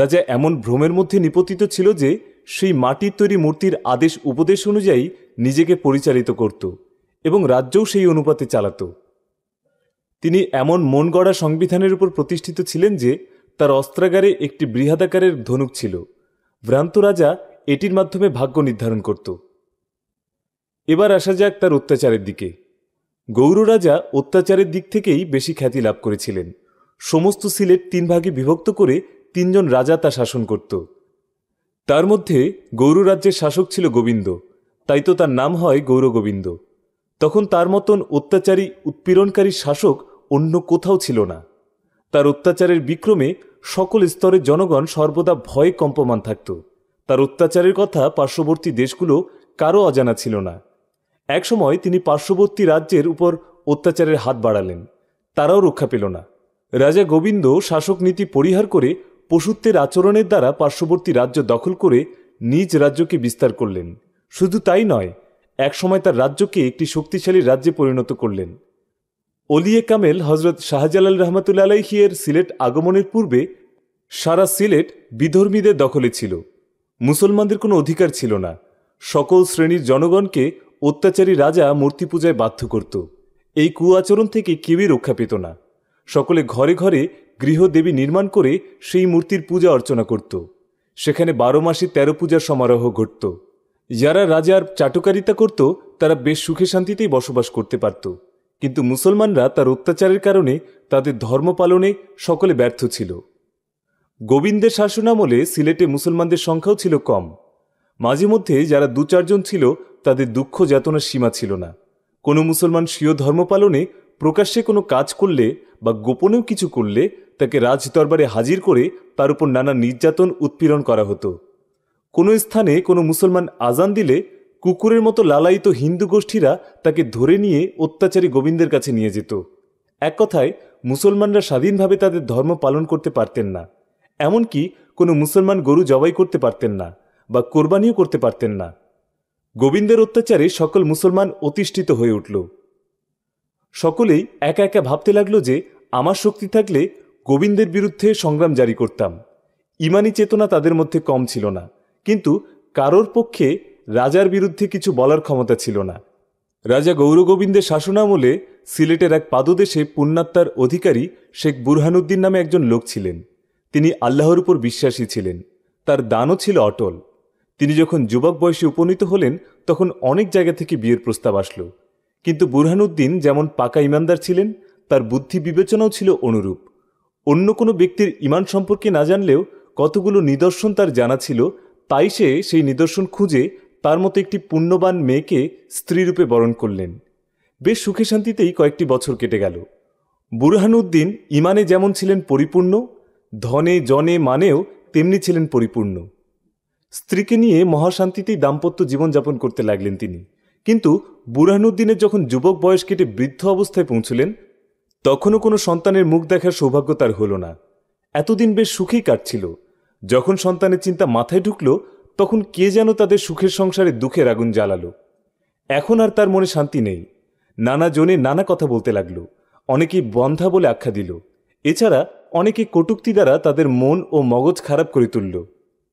রাজা এমন ভ্রমের মধ্যে নিপতিত ছিল যে সেই মাটির তৈরি মূর্তির আদেশ উপদেশ অনুযায়ী নিজেকে পরিচালিত করত এবং রাজ্যও সেই অনুপাতে চালাতো তিনি এমন মন গড়া সংবিধানের উপর প্রতিষ্ঠিত ছিলেন যে তার অস্ত্রাগারে একটি বৃহাদাকারের ধনুক ছিল ভ্রান্ত রাজা এটির মাধ্যমে ভাগ্য নির্ধারণ করত এবার আসা যাক তার অত্যাচারের দিকে গৌর রাজা অত্যাচারের দিক থেকেই বেশি খ্যাতি লাভ করেছিলেন সমস্ত সিলেট তিন ভাগে বিভক্ত করে তিনজন রাজা তা শাসন করত তার মধ্যে গৌর রাজ্যের শাসক ছিল গোবিন্দ তাই তো তার নাম হয় গৌরগোবিন্দ তখন তার মতন অত্যাচারী উৎপীড়নকারী শাসক অন্য কোথাও ছিল না তার অত্যাচারের বিক্রমে সকল স্তরে জনগণ সর্বদা ভয় কম্পমান থাকত তার অত্যাচারের কথা পার্শ্ববর্তী দেশগুলো কারও অজানা ছিল না একসময় তিনি পার্শ্ববর্তী রাজ্যের উপর অত্যাচারের হাত বাড়ালেন তারাও রক্ষা পেল না রাজা গোবিন্দ শাসক নীতি পরিহার করে পশুত্বের আচরণের দ্বারা পার্শ্ববর্তী রাজ্য দখল করে নিজ রাজ্যকে বিস্তার করলেন শুধু তাই নয় একসময় তার রাজ্যকে একটি শক্তিশালী রাজ্যে পরিণত করলেন অলিয়ে কামেল হজরত শাহজালাল রহমতুল্লা আলাইহিয়ের সিলেট আগমনের পূর্বে সারা সিলেট বিধর্মীদের দখলে ছিল মুসলমানদের কোনো অধিকার ছিল না সকল শ্রেণীর জনগণকে অত্যাচারী রাজা মূর্তি পূজায় বাধ্য করত এই কুয়াচরণ থেকে কেউই রক্ষা পেত না সকলে ঘরে ঘরে গৃহদেবী নির্মাণ করে সেই মূর্তির পূজা অর্চনা করত সেখানে বারো মাসে তেরো পূজার সমারোহ ঘটত যারা রাজার চাটুকারিতা করত তারা বেশ সুখে শান্তিতেই বসবাস করতে পারত কিন্তু মুসলমানরা তার অত্যাচারের কারণে তাদের ধর্ম পালনে সকলে ব্যর্থ ছিল গোবিন্দের শাসনামলে সিলেটে মুসলমানদের সংখ্যাও ছিল কম মাঝে মধ্যে যারা দু চারজন ছিল তাদের দুঃখ যাতনার সীমা ছিল না কোনো মুসলমান স্বীয় ধর্ম পালনে প্রকাশ্যে কোনো কাজ করলে বা গোপনেও কিছু করলে তাকে রাজদরবারে হাজির করে তার উপর নানা নির্যাতন উৎপীড়ন করা হতো কোনো স্থানে কোনো মুসলমান আজান দিলে কুকুরের মতো লালায়িত হিন্দু গোষ্ঠীরা তাকে ধরে নিয়ে অত্যাচারী গোবিন্দের কাছে নিয়ে যেত এক কথায় মুসলমানরা স্বাধীনভাবে তাদের ধর্ম পালন করতে পারতেন না এমনকি কোনো মুসলমান গরু জবাই করতে পারতেন না বা কোরবানিও করতে পারতেন না গোবিন্দের অত্যাচারে সকল মুসলমান অতিষ্ঠিত হয়ে উঠল সকলেই একা একা ভাবতে লাগলো যে আমার শক্তি থাকলে গোবিন্দের বিরুদ্ধে সংগ্রাম জারি করতাম ইমানি চেতনা তাদের মধ্যে কম ছিল না কিন্তু কারোর পক্ষে রাজার বিরুদ্ধে কিছু বলার ক্ষমতা ছিল না রাজা গৌরগোবিন্দের শাসনামলে সিলেটের এক পাদদেশে পুণ্যাত্মার অধিকারী শেখ বুরহানুদ্দিন নামে একজন লোক ছিলেন তিনি আল্লাহর উপর বিশ্বাসী ছিলেন তার দানও ছিল অটল তিনি যখন যুবক বয়সে উপনীত হলেন তখন অনেক জায়গা থেকে বিয়ের প্রস্তাব আসল কিন্তু বুরহানুদ্দিন যেমন পাকা ইমানদার ছিলেন তার বুদ্ধি বিবেচনাও ছিল অনুরূপ অন্য কোনো ব্যক্তির ইমান সম্পর্কে না জানলেও কতগুলো নিদর্শন তার জানা ছিল তাই সে সেই নিদর্শন খুঁজে তার মতো একটি পুণ্যবান মেয়েকে স্ত্রীরূপে বরণ করলেন বেশ সুখে শান্তিতেই কয়েকটি বছর কেটে গেল বুরহানুদ্দিন ইমানে যেমন ছিলেন পরিপূর্ণ ধনে জনে মানেও তেমনি ছিলেন পরিপূর্ণ স্ত্রীকে নিয়ে মহাশান্তিতেই দাম্পত্য জীবনযাপন করতে লাগলেন তিনি কিন্তু বুরহানুদ্দিনের যখন যুবক বয়স কেটে বৃদ্ধ অবস্থায় পৌঁছলেন তখনও কোনো সন্তানের মুখ দেখার সৌভাগ্য তার হল না এতদিন বেশ সুখেই কাটছিল যখন সন্তানের চিন্তা মাথায় ঢুকল তখন কে যেন তাদের সুখের সংসারে দুঃখের আগুন জ্বালালো এখন আর তার মনে শান্তি নেই নানা জনে নানা কথা বলতে লাগল অনেকেই বন্ধা বলে আখ্যা দিল এছাড়া অনেকে কটুক্তি দ্বারা তাদের মন ও মগজ খারাপ করে তুলল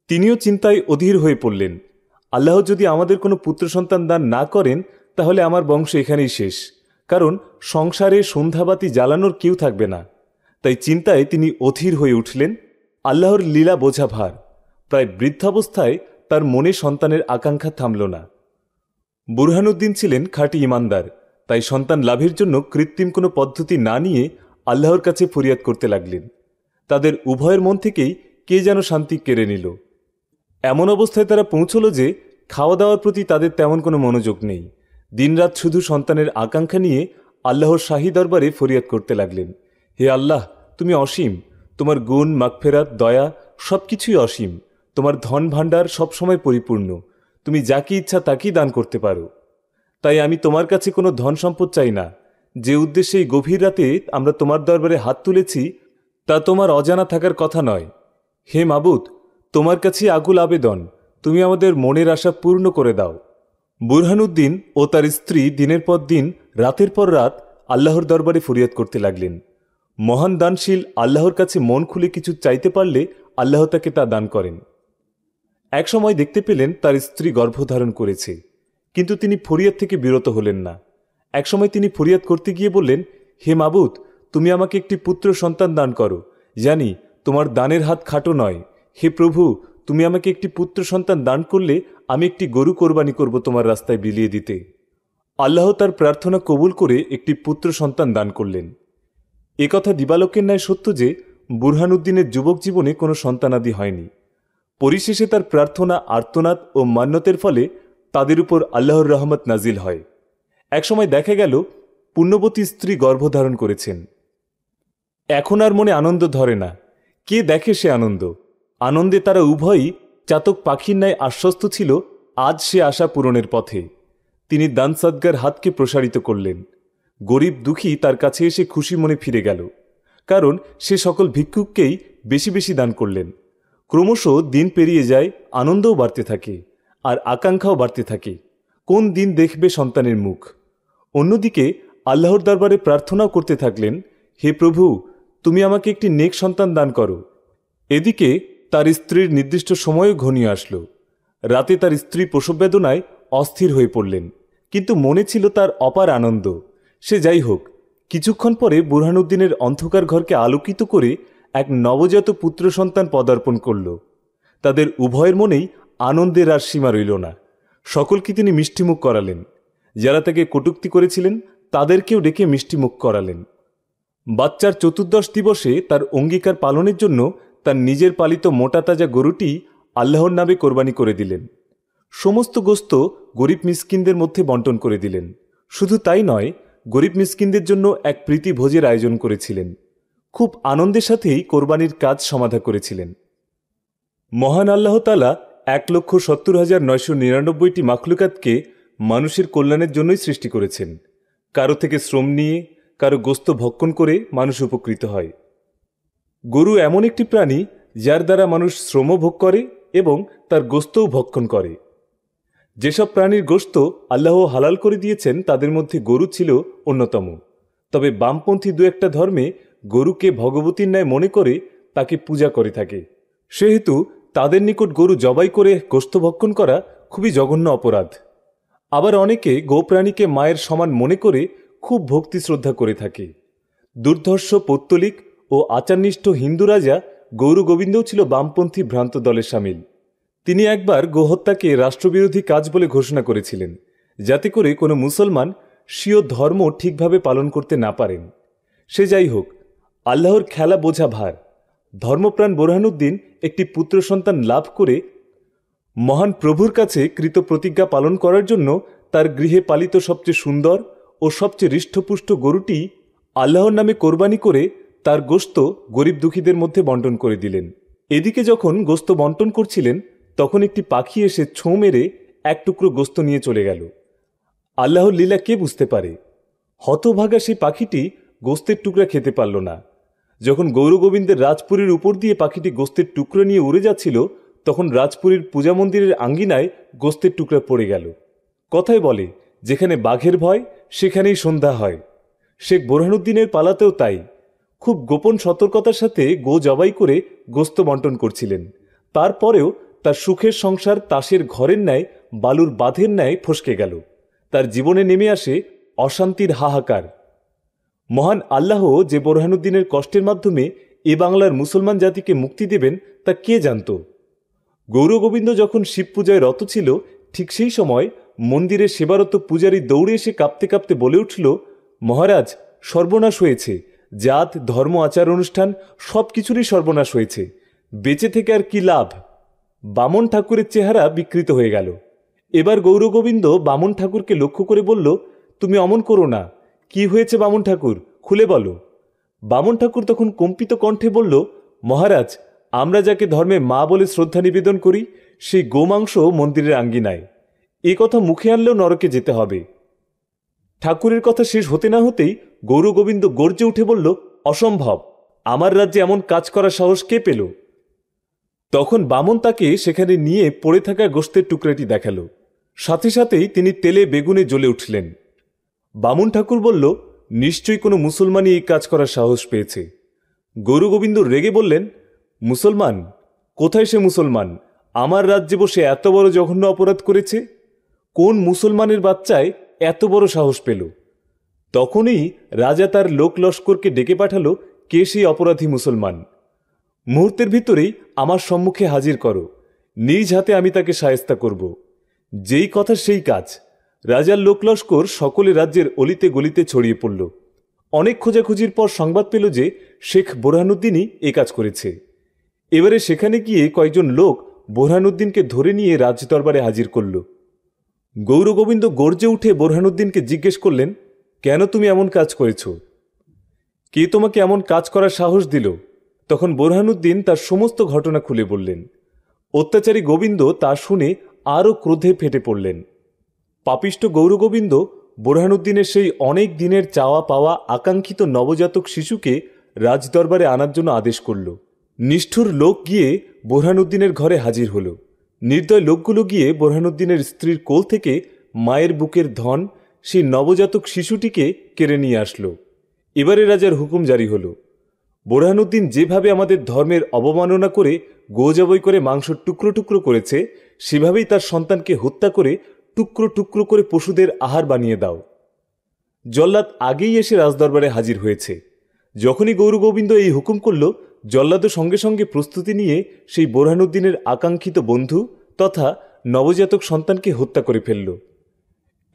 তিনিও চিন্তায় অধীর হয়ে পড়লেন আল্লাহ যদি আমাদের কোনো পুত্র সন্তান দান না করেন তাহলে আমার বংশ এখানেই শেষ কারণ সংসারে সন্ধ্যাবাতি জ্বালানোর কেউ থাকবে না তাই চিন্তায় তিনি অধীর হয়ে উঠলেন আল্লাহর লীলা বোঝা ভার প্রায় বৃদ্ধাবস্থায় তার মনে সন্তানের আকাঙ্ক্ষা থামল না বুরহানুদ্দিন ছিলেন খাঁটি ইমানদার তাই সন্তান লাভের জন্য কৃত্রিম কোনো পদ্ধতি না নিয়ে আল্লাহর কাছে ফরিয়াদ করতে লাগলেন তাদের উভয়ের মন থেকেই কে যেন শান্তি কেড়ে নিল এমন অবস্থায় তারা পৌঁছল যে খাওয়া দাওয়ার প্রতি তাদের তেমন কোনো মনোযোগ নেই দিনরাত শুধু সন্তানের আকাঙ্ক্ষা নিয়ে আল্লাহর শাহী দরবারে ফরিয়াদ করতে লাগলেন হে আল্লাহ তুমি অসীম তোমার গুণ মাগফেরাত দয়া সব কিছুই অসীম তোমার ধন ভাণ্ডার সবসময় পরিপূর্ণ তুমি যা কি ইচ্ছা তাকেই দান করতে পারো তাই আমি তোমার কাছে কোনো ধন সম্পদ চাই না যে উদ্দেশ্যে এই গভীর রাতে আমরা তোমার দরবারে হাত তুলেছি তা তোমার অজানা থাকার কথা নয় হে মাবুদ তোমার কাছে আগুল আবেদন তুমি আমাদের মনের আশা পূর্ণ করে দাও বুরহানুদ্দিন ও তার স্ত্রী দিনের পর দিন রাতের পর রাত আল্লাহর দরবারে ফরিয়াদ করতে লাগলেন মহান দানশীল আল্লাহর কাছে মন খুলে কিছু চাইতে পারলে আল্লাহ তাকে তা দান করেন একসময় দেখতে পেলেন তার স্ত্রী গর্ভধারণ করেছে কিন্তু তিনি ফরিয়াদ থেকে বিরত হলেন না একসময় তিনি ফরিয়াদ করতে গিয়ে বললেন হে মাবুত তুমি আমাকে একটি পুত্র সন্তান দান করো জানি তোমার দানের হাত খাটো নয় হে প্রভু তুমি আমাকে একটি পুত্র সন্তান দান করলে আমি একটি গরু কোরবানি করব তোমার রাস্তায় বিলিয়ে দিতে আল্লাহ তার প্রার্থনা কবুল করে একটি পুত্র সন্তান দান করলেন একথা দিবালকের ন্যায় সত্য যে বুরহানুদ্দিনের যুবক জীবনে কোনো সন্তানাদি হয়নি পরিশেষে তার প্রার্থনা আর্তনাদ ও মান্যতের ফলে তাদের উপর আল্লাহর রহমত নাজিল হয় একসময় দেখা গেল পুণ্যবতী স্ত্রী গর্ভধারণ করেছেন এখন আর মনে আনন্দ ধরে না কে দেখে সে আনন্দ আনন্দে তারা উভয়ই চাতক পাখির ন্যায় আশ্বস্ত ছিল আজ সে আশা পূরণের পথে তিনি দান সাদগার হাতকে প্রসারিত করলেন গরিব দুঃখী তার কাছে এসে খুশি মনে ফিরে গেল কারণ সে সকল ভিক্ষুককেই বেশি বেশি দান করলেন ক্রমশ দিন পেরিয়ে যায় আনন্দও বাড়তে থাকে আর আকাঙ্ক্ষাও বাড়তে থাকে কোন দিন দেখবে সন্তানের মুখ অন্যদিকে আল্লাহর দরবারে প্রার্থনাও করতে থাকলেন হে প্রভু তুমি আমাকে একটি নেক সন্তান দান করো এদিকে তার স্ত্রীর নির্দিষ্ট সময়ও ঘনিয়ে আসলো রাতে তার স্ত্রী প্রসববেদনায় অস্থির হয়ে পড়লেন কিন্তু মনে ছিল তার অপার আনন্দ সে যাই হোক কিছুক্ষণ পরে বুরহানুদ্দিনের অন্ধকার ঘরকে আলোকিত করে এক নবজাত পুত্র সন্তান পদার্পণ করল তাদের উভয়ের মনেই আনন্দের আর সীমা রইল না সকলকে তিনি মিষ্টিমুখ করালেন যারা তাকে কটুক্তি করেছিলেন তাদেরকেও ডেকে মিষ্টিমুখ করালেন বাচ্চার চতুর্দশ দিবসে তার অঙ্গীকার পালনের জন্য তার নিজের পালিত মোটা তাজা গরুটি আল্লাহর নামে কোরবানি করে দিলেন সমস্ত গোস্ত গরিব মিসকিনদের মধ্যে বন্টন করে দিলেন শুধু তাই নয় গরিব মিসকিনদের জন্য এক প্রীতি ভোজের আয়োজন করেছিলেন খুব আনন্দের সাথেই কোরবানির কাজ সমাধা করেছিলেন মহান আল্লাহ তালা এক লক্ষ সত্তর হাজার নয়শো নিরানব্বইটি মাখলুকাতকে মানুষের কল্যাণের জন্যই সৃষ্টি করেছেন কারো থেকে শ্রম নিয়ে কারো গোস্ত ভক্ষণ করে মানুষ উপকৃত হয় গরু এমন একটি প্রাণী যার দ্বারা মানুষ শ্রমও ভোগ করে এবং তার গোস্তও ভক্ষণ করে যেসব প্রাণীর গোস্ত আল্লাহ হালাল করে দিয়েছেন তাদের মধ্যে গরু ছিল অন্যতম তবে বামপন্থী দু একটা ধর্মে গরুকে ভগবতীর ন্যায় মনে করে তাকে পূজা করে থাকে সেহেতু তাদের নিকট গরু জবাই করে গোস্তভক্ষণ করা খুবই জঘন্য অপরাধ আবার অনেকে গোপ্রাণীকে মায়ের সমান মনে করে খুব ভক্তি শ্রদ্ধা করে থাকে দুর্ধর্ষ পৌত্তলিক ও আচারনিষ্ঠ হিন্দু রাজা গৌরু গোবিন্দও ছিল বামপন্থী ভ্রান্ত দলের সামিল তিনি একবার গোহত্যাকে রাষ্ট্রবিরোধী কাজ বলে ঘোষণা করেছিলেন যাতে করে কোনো মুসলমান স্বীয় ধর্ম ঠিকভাবে পালন করতে না পারেন সে যাই হোক আল্লাহর খেলা বোঝা ভার ধর্মপ্রাণ বোরহানুদ্দিন একটি পুত্র সন্তান লাভ করে মহান প্রভুর কাছে কৃত প্রতিজ্ঞা পালন করার জন্য তার গৃহে পালিত সবচেয়ে সুন্দর ও সবচেয়ে হৃষ্টপুষ্ট গরুটি আল্লাহর নামে কোরবানি করে তার গোস্ত গরিব দুঃখীদের মধ্যে বন্টন করে দিলেন এদিকে যখন গোস্ত বন্টন করছিলেন তখন একটি পাখি এসে ছোঁ মেরে এক টুকরো গোস্ত নিয়ে চলে গেল আল্লাহর লীলা কে বুঝতে পারে হতভাগা সেই পাখিটি গোস্তের টুকরা খেতে পারল না যখন গৌরগোবিন্দের রাজপুরীর উপর দিয়ে পাখিটি গোস্তের টুকরো নিয়ে উড়ে যাচ্ছিল তখন রাজপুরীর পূজা মন্দিরের আঙ্গিনায় গোস্তের টুকরা পড়ে গেল কথায় বলে যেখানে বাঘের ভয় সেখানেই সন্ধ্যা হয় শেখ বোরহানুদ্দিনের পালাতেও তাই খুব গোপন সতর্কতার সাথে গো জবাই করে গোস্ত বন্টন করছিলেন তারপরেও তার সুখের সংসার তাসের ঘরের ন্যায় বালুর বাঁধের ন্যায় ফসকে গেল তার জীবনে নেমে আসে অশান্তির হাহাকার মহান আল্লাহ যে বোরহানুদ্দিনের কষ্টের মাধ্যমে এ বাংলার মুসলমান জাতিকে মুক্তি দেবেন তা কে জানত গৌরগোবিন্দ যখন শিব পূজায় রত ছিল ঠিক সেই সময় মন্দিরে সেবারত পূজারী দৌড়ে এসে কাঁপতে কাঁপতে বলে উঠল মহারাজ সর্বনাশ হয়েছে জাত ধর্ম আচার অনুষ্ঠান সব কিছুরই সর্বনাশ হয়েছে বেঁচে থেকে আর কি লাভ বামন ঠাকুরের চেহারা বিকৃত হয়ে গেল এবার গৌরগোবিন্দ বামন ঠাকুরকে লক্ষ্য করে বলল তুমি অমন করো না কি হয়েছে বামুন ঠাকুর খুলে বলো বামুন ঠাকুর তখন কম্পিত কণ্ঠে বলল মহারাজ আমরা যাকে ধর্মে মা বলে শ্রদ্ধা নিবেদন করি সেই গোমাংস মন্দিরের আঙ্গিনায় এ কথা মুখে আনলেও নরকে যেতে হবে ঠাকুরের কথা শেষ হতে না হতেই গৌরগোবিন্দ গর্জে উঠে বলল অসম্ভব আমার রাজ্যে এমন কাজ করার সাহস কে পেল তখন বামন তাকে সেখানে নিয়ে পড়ে থাকা গোস্তের টুকরাটি দেখাল সাথে সাথেই তিনি তেলে বেগুনে জ্বলে উঠলেন বামুন ঠাকুর বলল নিশ্চয়ই কোনো মুসলমানই এই কাজ করার সাহস পেয়েছে গৌর গোবিন্দ রেগে বললেন মুসলমান কোথায় সে মুসলমান আমার রাজ্যে বসে এত বড় জঘন্য অপরাধ করেছে কোন মুসলমানের বাচ্চায় এত বড় সাহস পেল তখনই রাজা তার লোক লস্করকে ডেকে পাঠালো কে সেই অপরাধী মুসলমান মুহূর্তের ভিতরেই আমার সম্মুখে হাজির করো নিজ হাতে আমি তাকে সায়স্তা করব যেই কথা সেই কাজ রাজার লোকলস্কর সকলে রাজ্যের অলিতে গলিতে ছড়িয়ে পড়ল অনেক খোঁজাখুঁজির পর সংবাদ পেল যে শেখ বোরহানুদ্দিনই এ কাজ করেছে এবারে সেখানে গিয়ে কয়েকজন লোক বোরহানুদ্দিনকে ধরে নিয়ে রাজদরবারে হাজির করল গৌরগোবিন্দ গর্জে উঠে বোরহানুদ্দিনকে জিজ্ঞেস করলেন কেন তুমি এমন কাজ করেছ কে তোমাকে এমন কাজ করার সাহস দিল তখন বোরহানুদ্দিন তার সমস্ত ঘটনা খুলে বললেন অত্যাচারী গোবিন্দ তা শুনে আরও ক্রোধে ফেটে পড়লেন পাপিষ্ট গৌরগোবিন্দ বোরহানুদ্দিনের সেই অনেক দিনের চাওয়া পাওয়া আকাঙ্ক্ষিত নবজাতক শিশুকে রাজদরবারে আনার জন্য আদেশ করল নিষ্ঠুর লোক গিয়ে বোরহানুদ্দিনের ঘরে হাজির হল নির্দয় লোকগুলো গিয়ে বোরহানুদ্দিনের স্ত্রীর কোল থেকে মায়ের বুকের ধন সেই নবজাতক শিশুটিকে কেড়ে নিয়ে আসলো এবারে রাজার হুকুম জারি হল বোরহানুদ্দিন যেভাবে আমাদের ধর্মের অবমাননা করে গোজাবই করে মাংস টুকরো টুকরো করেছে সেভাবেই তার সন্তানকে হত্যা করে টুকরো টুকরো করে পশুদের আহার বানিয়ে দাও জল্লাদ আগেই এসে রাজদরবারে হাজির হয়েছে যখনই গৌরগোবিন্দ এই হুকুম করল জল্লাদও সঙ্গে সঙ্গে প্রস্তুতি নিয়ে সেই বোরহানুদ্দিনের আকাঙ্ক্ষিত বন্ধু তথা নবজাতক সন্তানকে হত্যা করে ফেলল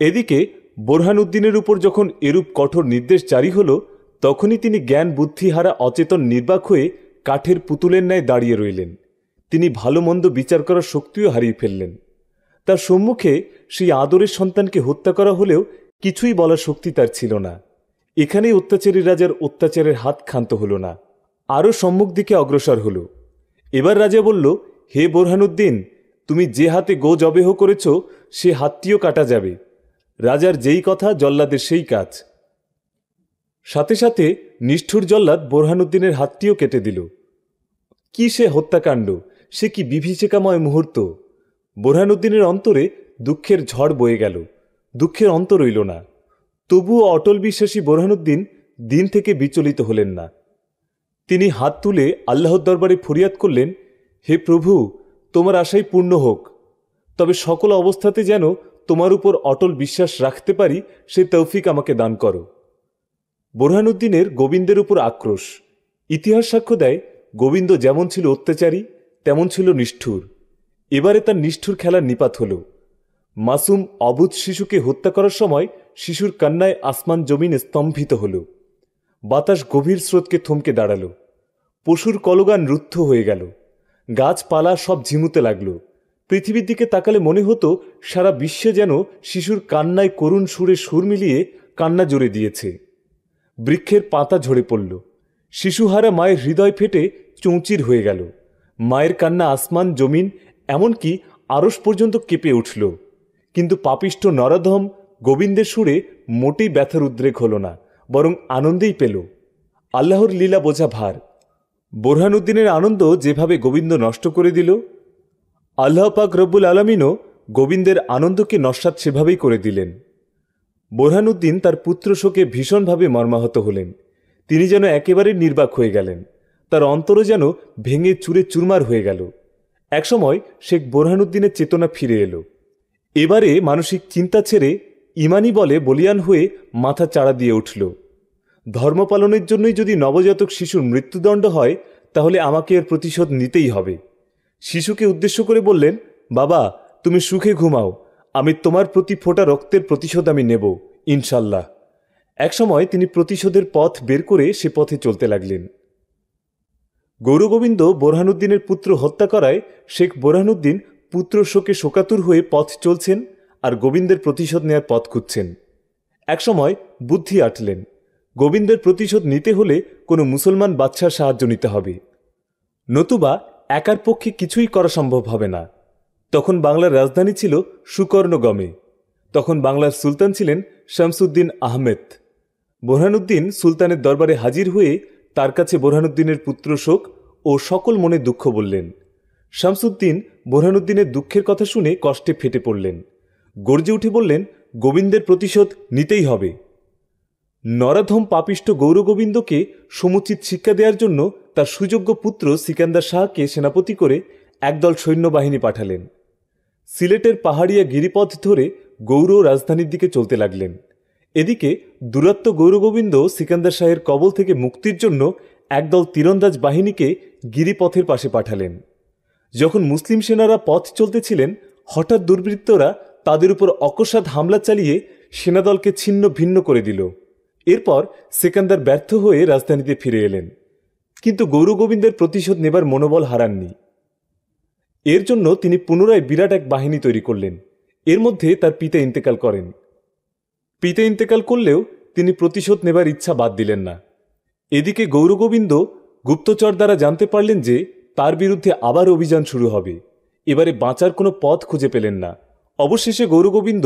এদিকে বোরহানুদ্দিনের উপর যখন এরূপ কঠোর নির্দেশ জারি হল তখনই তিনি জ্ঞান বুদ্ধি হারা অচেতন নির্বাক হয়ে কাঠের পুতুলের ন্যায় দাঁড়িয়ে রইলেন তিনি ভালো মন্দ বিচার করার শক্তিও হারিয়ে ফেললেন তার সম্মুখে সেই আদরের সন্তানকে হত্যা করা হলেও কিছুই বলার শক্তি তার ছিল না এখানেই অত্যাচারী রাজার অত্যাচারের হাত ক্ষান্ত হল না আরও সম্মুখ দিকে অগ্রসর হল এবার রাজা বলল হে বোরহানুদ্দিন তুমি যে হাতে গো জবেহ করেছ সে হাতটিও কাটা যাবে রাজার যেই কথা জল্লাদের সেই কাজ সাথে সাথে নিষ্ঠুর জল্লাদ বোরহানুদ্দিনের হাতটিও কেটে দিল কি সে হত্যাকাণ্ড সে কি বিভীষিকাময় মুহূর্ত বোরহানুদ্দিনের অন্তরে দুঃখের ঝড় বয়ে গেল দুঃখের অন্ত রইল না তবুও অটল বিশ্বাসী বোরহানুদ্দিন দিন থেকে বিচলিত হলেন না তিনি হাত তুলে আল্লাহর দরবারে ফরিয়াদ করলেন হে প্রভু তোমার আশাই পূর্ণ হোক তবে সকল অবস্থাতে যেন তোমার উপর অটল বিশ্বাস রাখতে পারি সে তৌফিক আমাকে দান করো বোরহানুদ্দিনের গোবিন্দের উপর আক্রোশ ইতিহাস সাক্ষ্য দেয় গোবিন্দ যেমন ছিল অত্যাচারী তেমন ছিল নিষ্ঠুর এবারে তার নিষ্ঠুর খেলার নিপাত হল মাসুম অবুধ শিশুকে হত্যা করার সময় শিশুর কান্নায় আসমান জমিনে স্তম্ভিত হল বাতাস গভীর স্রোতকে থমকে দাঁড়াল পশুর কলগান রুদ্ধ হয়ে গেল গাছপালা সব ঝিমুতে লাগল পৃথিবীর দিকে তাকালে মনে হতো সারা বিশ্বে যেন শিশুর কান্নায় করুণ সুরে সুর মিলিয়ে কান্না জুড়ে দিয়েছে বৃক্ষের পাতা ঝরে পড়ল শিশুহারা মায়ের হৃদয় ফেটে চৌচির হয়ে গেল মায়ের কান্না আসমান জমিন এমনকি আড়স পর্যন্ত কেঁপে উঠল কিন্তু পাপিষ্ট নরধম গোবিন্দের সুরে মোটেই ব্যথার উদ্রেক হল না বরং আনন্দেই পেল আল্লাহর লীলা বোঝা ভার বোরহানুদ্দিনের আনন্দ যেভাবে গোবিন্দ নষ্ট করে দিল আল্লাহ পাক রব্বুল আলমিনও গোবিন্দের আনন্দকে নস্বাত সেভাবেই করে দিলেন বোরহানুদ্দিন তার পুত্র শোকে ভীষণভাবে মর্মাহত হলেন তিনি যেন একেবারে নির্বাক হয়ে গেলেন তার অন্তরও যেন ভেঙে চুরে চুরমার হয়ে গেল একসময় শেখ বোরহানুদ্দিনের চেতনা ফিরে এলো এবারে মানসিক চিন্তা ছেড়ে ইমানি বলে বলিয়ান হয়ে মাথা চাড়া দিয়ে উঠল ধর্ম পালনের জন্যই যদি নবজাতক শিশুর মৃত্যুদণ্ড হয় তাহলে আমাকে এর প্রতিশোধ নিতেই হবে শিশুকে উদ্দেশ্য করে বললেন বাবা তুমি সুখে ঘুমাও আমি তোমার প্রতি ফোটা রক্তের প্রতিশোধ আমি নেব ইনশাল্লাহ একসময় তিনি প্রতিশোধের পথ বের করে সে পথে চলতে লাগলেন গৌরগোবিন্দ বোরহানুদ্দিনের পুত্র হত্যা করায় শেখ বোরহানুদ্দিন পুত্র শোকে শোকাতুর হয়ে পথ চলছেন আর গোবিন্দের প্রতিশোধ নেয়ার পথ খুঁজছেন একসময় বুদ্ধি আটলেন গোবিন্দের প্রতিশোধ নিতে হলে কোনো মুসলমান বাচ্চার সাহায্য নিতে হবে নতুবা একার পক্ষে কিছুই করা সম্ভব হবে না তখন বাংলার রাজধানী ছিল সুকর্ণগমে তখন বাংলার সুলতান ছিলেন শামসুদ্দিন আহমেদ বোরহানুদ্দিন সুলতানের দরবারে হাজির হয়ে তার কাছে বোরহানুদ্দিনের পুত্র শোক ও সকল মনে দুঃখ বললেন শামসুদ্দিন বোরহানুদ্দিনের দুঃখের কথা শুনে কষ্টে ফেটে পড়লেন গর্জে উঠে বললেন গোবিন্দের প্রতিশোধ নিতেই হবে নরাধম পাপিষ্ট গৌরগোবিন্দকে সমুচিত শিক্ষা দেওয়ার জন্য তার সুযোগ্য পুত্র সিকান্দার শাহকে সেনাপতি করে একদল সৈন্যবাহিনী পাঠালেন সিলেটের পাহাড়িয়া গিরিপথ ধরে গৌর রাজধানীর দিকে চলতে লাগলেন এদিকে দূরত্ব গৌরগোবিন্দ সিকান্দার শাহের কবল থেকে মুক্তির জন্য একদল তীরন্দাজ বাহিনীকে গিরিপথের পাশে পাঠালেন যখন মুসলিম সেনারা পথ চলতেছিলেন হঠাৎ দুর্বৃত্তরা তাদের উপর অকস্মাত হামলা চালিয়ে সেনাদলকে ছিন্ন ভিন্ন করে দিল এরপর সেকান্দার ব্যর্থ হয়ে রাজধানীতে ফিরে এলেন কিন্তু গৌরগোবিন্দের প্রতিশোধ নেবার মনোবল হারাননি এর জন্য তিনি পুনরায় বিরাট এক বাহিনী তৈরি করলেন এর মধ্যে তার পিতা ইন্তেকাল করেন পিতা ইন্তেকাল করলেও তিনি প্রতিশোধ নেবার ইচ্ছা বাদ দিলেন না এদিকে গৌরগোবিন্দ গুপ্তচর দ্বারা জানতে পারলেন যে তার বিরুদ্ধে আবার অভিযান শুরু হবে এবারে বাঁচার কোনো পথ খুঁজে পেলেন না অবশেষে গৌরগোবিন্দ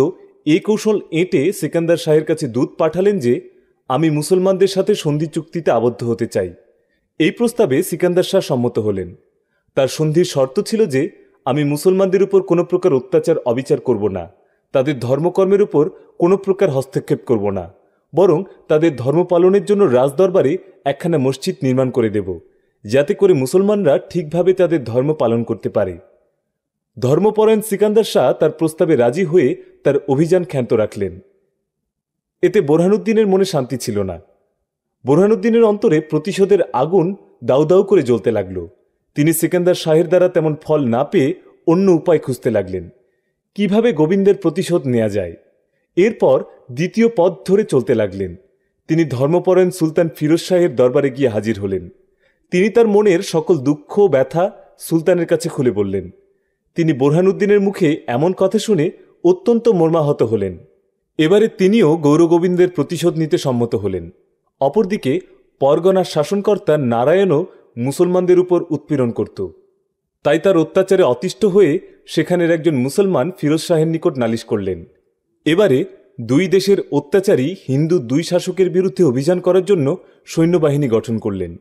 এ কৌশল এঁটে সেকান্দার শাহের কাছে দূত পাঠালেন যে আমি মুসলমানদের সাথে সন্ধি চুক্তিতে আবদ্ধ হতে চাই এই প্রস্তাবে সিকান্দার শাহ সম্মত হলেন তার সন্ধির শর্ত ছিল যে আমি মুসলমানদের উপর কোনো প্রকার অত্যাচার অবিচার করব না তাদের ধর্মকর্মের উপর কোনো প্রকার হস্তক্ষেপ করব না বরং তাদের ধর্ম পালনের জন্য রাজদরবারে একখানা মসজিদ নির্মাণ করে দেব যাতে করে মুসলমানরা ঠিকভাবে তাদের ধর্ম পালন করতে পারে ধর্মপরায়ণ সিকান্দার শাহ তার প্রস্তাবে রাজি হয়ে তার অভিযান ক্ষান্ত রাখলেন এতে বোরহানুদ্দিনের মনে শান্তি ছিল না বোরহানুদ্দিনের অন্তরে প্রতিশোধের আগুন দাউ দাউ করে জ্বলতে লাগল তিনি সিকান্দার শাহের দ্বারা তেমন ফল না পেয়ে অন্য উপায় খুঁজতে লাগলেন কিভাবে গোবিন্দের প্রতিশোধ নেওয়া যায় এরপর দ্বিতীয় পথ ধরে চলতে লাগলেন তিনি ধর্মপরায়ণ সুলতান ফিরোজ শাহের দরবারে গিয়ে হাজির হলেন তিনি তার মনের সকল দুঃখ ব্যথা সুলতানের কাছে খুলে বললেন তিনি বোরহানুদ্দিনের মুখে এমন কথা শুনে অত্যন্ত মর্মাহত হলেন এবারে তিনিও গৌরগোবিন্দের প্রতিশোধ নিতে সম্মত হলেন অপরদিকে পরগনার শাসনকর্তা নারায়ণও মুসলমানদের উপর উৎপীড়ন করত তাই তার অত্যাচারে অতিষ্ঠ হয়ে সেখানের একজন মুসলমান ফিরোজ শাহের নিকট নালিশ করলেন এবারে দুই দেশের অত্যাচারী হিন্দু দুই শাসকের বিরুদ্ধে অভিযান করার জন্য সৈন্যবাহিনী গঠন করলেন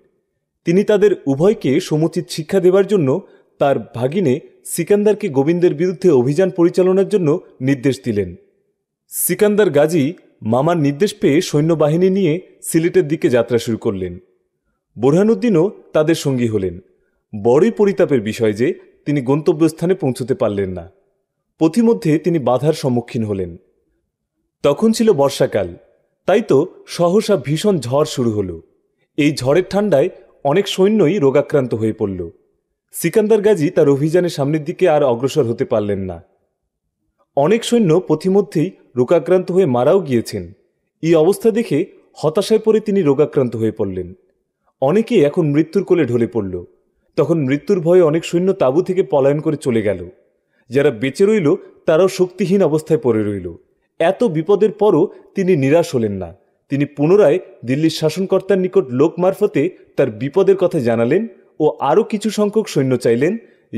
তিনি তাদের উভয়কে সমুচিত শিক্ষা দেবার জন্য তার ভাগিনে সিকান্দারকে গোবিন্দের বিরুদ্ধে অভিযান পরিচালনার জন্য নির্দেশ দিলেন সিকান্দার গাজী মামার নির্দেশ পেয়ে সৈন্যবাহিনী নিয়ে সিলেটের দিকে যাত্রা শুরু করলেন বোরহানুদ্দিনও তাদের সঙ্গী হলেন বড়ই পরিতাপের বিষয় যে তিনি গন্তব্যস্থানে পৌঁছতে পারলেন না পথিমধ্যে তিনি বাধার সম্মুখীন হলেন তখন ছিল বর্ষাকাল তাই তো সহসা ভীষণ ঝড় শুরু হল এই ঝড়ের ঠান্ডায় অনেক সৈন্যই রোগাক্রান্ত হয়ে পড়ল সিকান্দার গাজী তার অভিযানের সামনের দিকে আর অগ্রসর হতে পারলেন না অনেক সৈন্য পথিমধ্যেই রোগাক্রান্ত হয়ে মারাও গিয়েছেন এই অবস্থা দেখে হতাশায় পড়ে তিনি রোগাক্রান্ত হয়ে পড়লেন অনেকেই এখন মৃত্যুর কোলে ঢলে পড়ল তখন মৃত্যুর ভয়ে অনেক সৈন্য তাঁবু থেকে পলায়ন করে চলে গেল যারা বেঁচে রইল তারাও শক্তিহীন অবস্থায় পড়ে রইল এত বিপদের পরও তিনি নিরাশ হলেন না তিনি পুনরায় দিল্লির শাসনকর্তার নিকট লোক মারফতে তার বিপদের কথা জানালেন ও আরও কিছু সংখ্যক সৈন্য চাইলেন